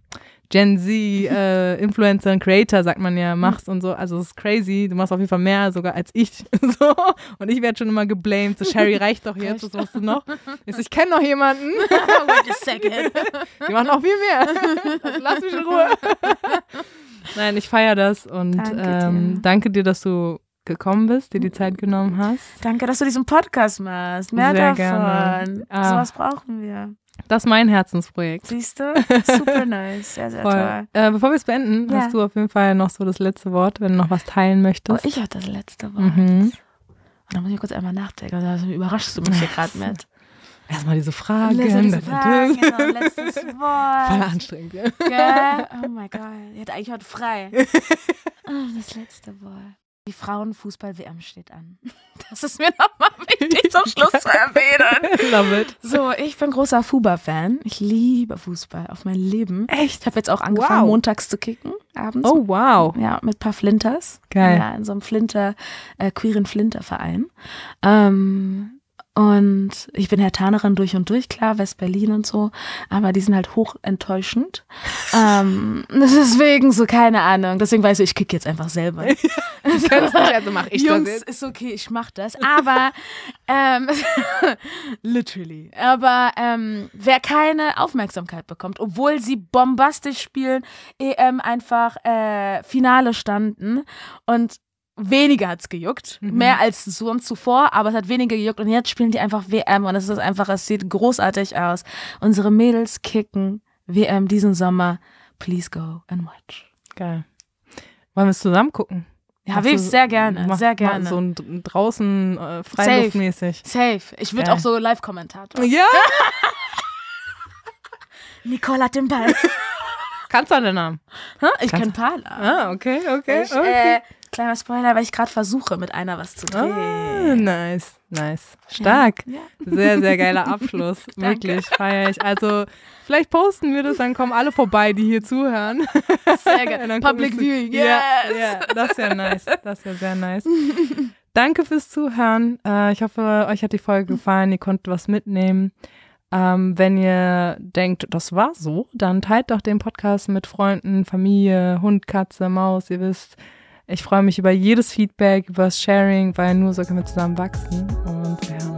Gen Z äh, Influencer und Creator, sagt man ja, machst und so. Also es ist crazy. Du machst auf jeden Fall mehr sogar als ich. So. Und ich werde schon immer geblamed. So, Sherry reicht doch jetzt, was machst du noch? Jetzt, ich kenne noch jemanden. Wait a second. Die machen auch viel mehr. Also lass mich in Ruhe. Nein, ich feiere das und danke dir. Ähm, danke dir, dass du gekommen bist, dir die Zeit genommen hast. Danke, dass du diesen Podcast machst. Mehr Sehr davon. Gerne. Ah. So was brauchen wir. Das ist mein Herzensprojekt. Siehst du? Super nice. Sehr, sehr Voll. toll. Äh, bevor wir es beenden, ja. hast du auf jeden Fall noch so das letzte Wort, wenn du noch was teilen möchtest. Oh, ich habe das letzte Wort. Mhm. Und da muss ich kurz einmal nachdenken. Also, also überraschst du mich hier gerade mit. Erstmal diese Fragen. diese Fragen, genau, letztes Wort. Voll anstrengend, ja. Gell? Oh mein Gott. Ich hatte eigentlich heute frei. Oh, das letzte Wort. Die Frauenfußball-WM steht an. Das ist mir nochmal wichtig zum Schluss zu erwähnen. Love it. So, ich bin großer Fuba-Fan. Ich liebe Fußball auf mein Leben. Echt? Ich habe jetzt auch angefangen, wow. montags zu kicken, abends. Oh, wow. Ja, mit ein paar Flinters. Geil. Ja, in so einem Flinter, äh, queeren Flinter-Verein. Ähm, und ich bin Herr Tanerin durch und durch, klar, West-Berlin und so, aber die sind halt hoch enttäuschend. ähm, deswegen so, keine Ahnung. Deswegen weiß ich, ich kick jetzt einfach selber. du kannst nicht, also mach ich Jungs, das jetzt. ist okay, ich mach das. Aber, ähm, literally. Aber ähm, wer keine Aufmerksamkeit bekommt, obwohl sie bombastisch spielen, EM einfach äh, Finale standen und weniger hat's gejuckt, mhm. mehr als sonst zuvor, aber es hat weniger gejuckt und jetzt spielen die einfach WM und es ist einfach, es sieht großartig aus. Unsere Mädels kicken WM diesen Sommer. Please go and watch. Geil. Wollen wir es zusammen gucken? Ja, will ich sehr gerne, mach, sehr gerne. so ein, draußen äh, freiluftmäßig. Safe. Safe. Ich würde auch so Live-Kommentator. Ja. Nicole hat den Ball. Kannst du den Namen? Ich Kannst kann Pala. Ah, okay, okay. Ich, okay. Äh, Kleiner Spoiler, weil ich gerade versuche, mit einer was zu drehen. Oh, nice, nice. Stark. Ja. Sehr, sehr geiler Abschluss. Wirklich, feier ich. Also, vielleicht posten wir das, dann kommen alle vorbei, die hier zuhören. Sehr geil. Public Viewing, yes. Ja, yeah, das ist ja nice. Das ist ja sehr nice. Danke fürs Zuhören. Äh, ich hoffe, euch hat die Folge gefallen. Ihr konntet was mitnehmen. Ähm, wenn ihr denkt, das war so, dann teilt doch den Podcast mit Freunden, Familie, Hund, Katze, Maus, ihr wisst, ich freue mich über jedes Feedback, über das Sharing, weil nur so können wir zusammen wachsen. Und ja.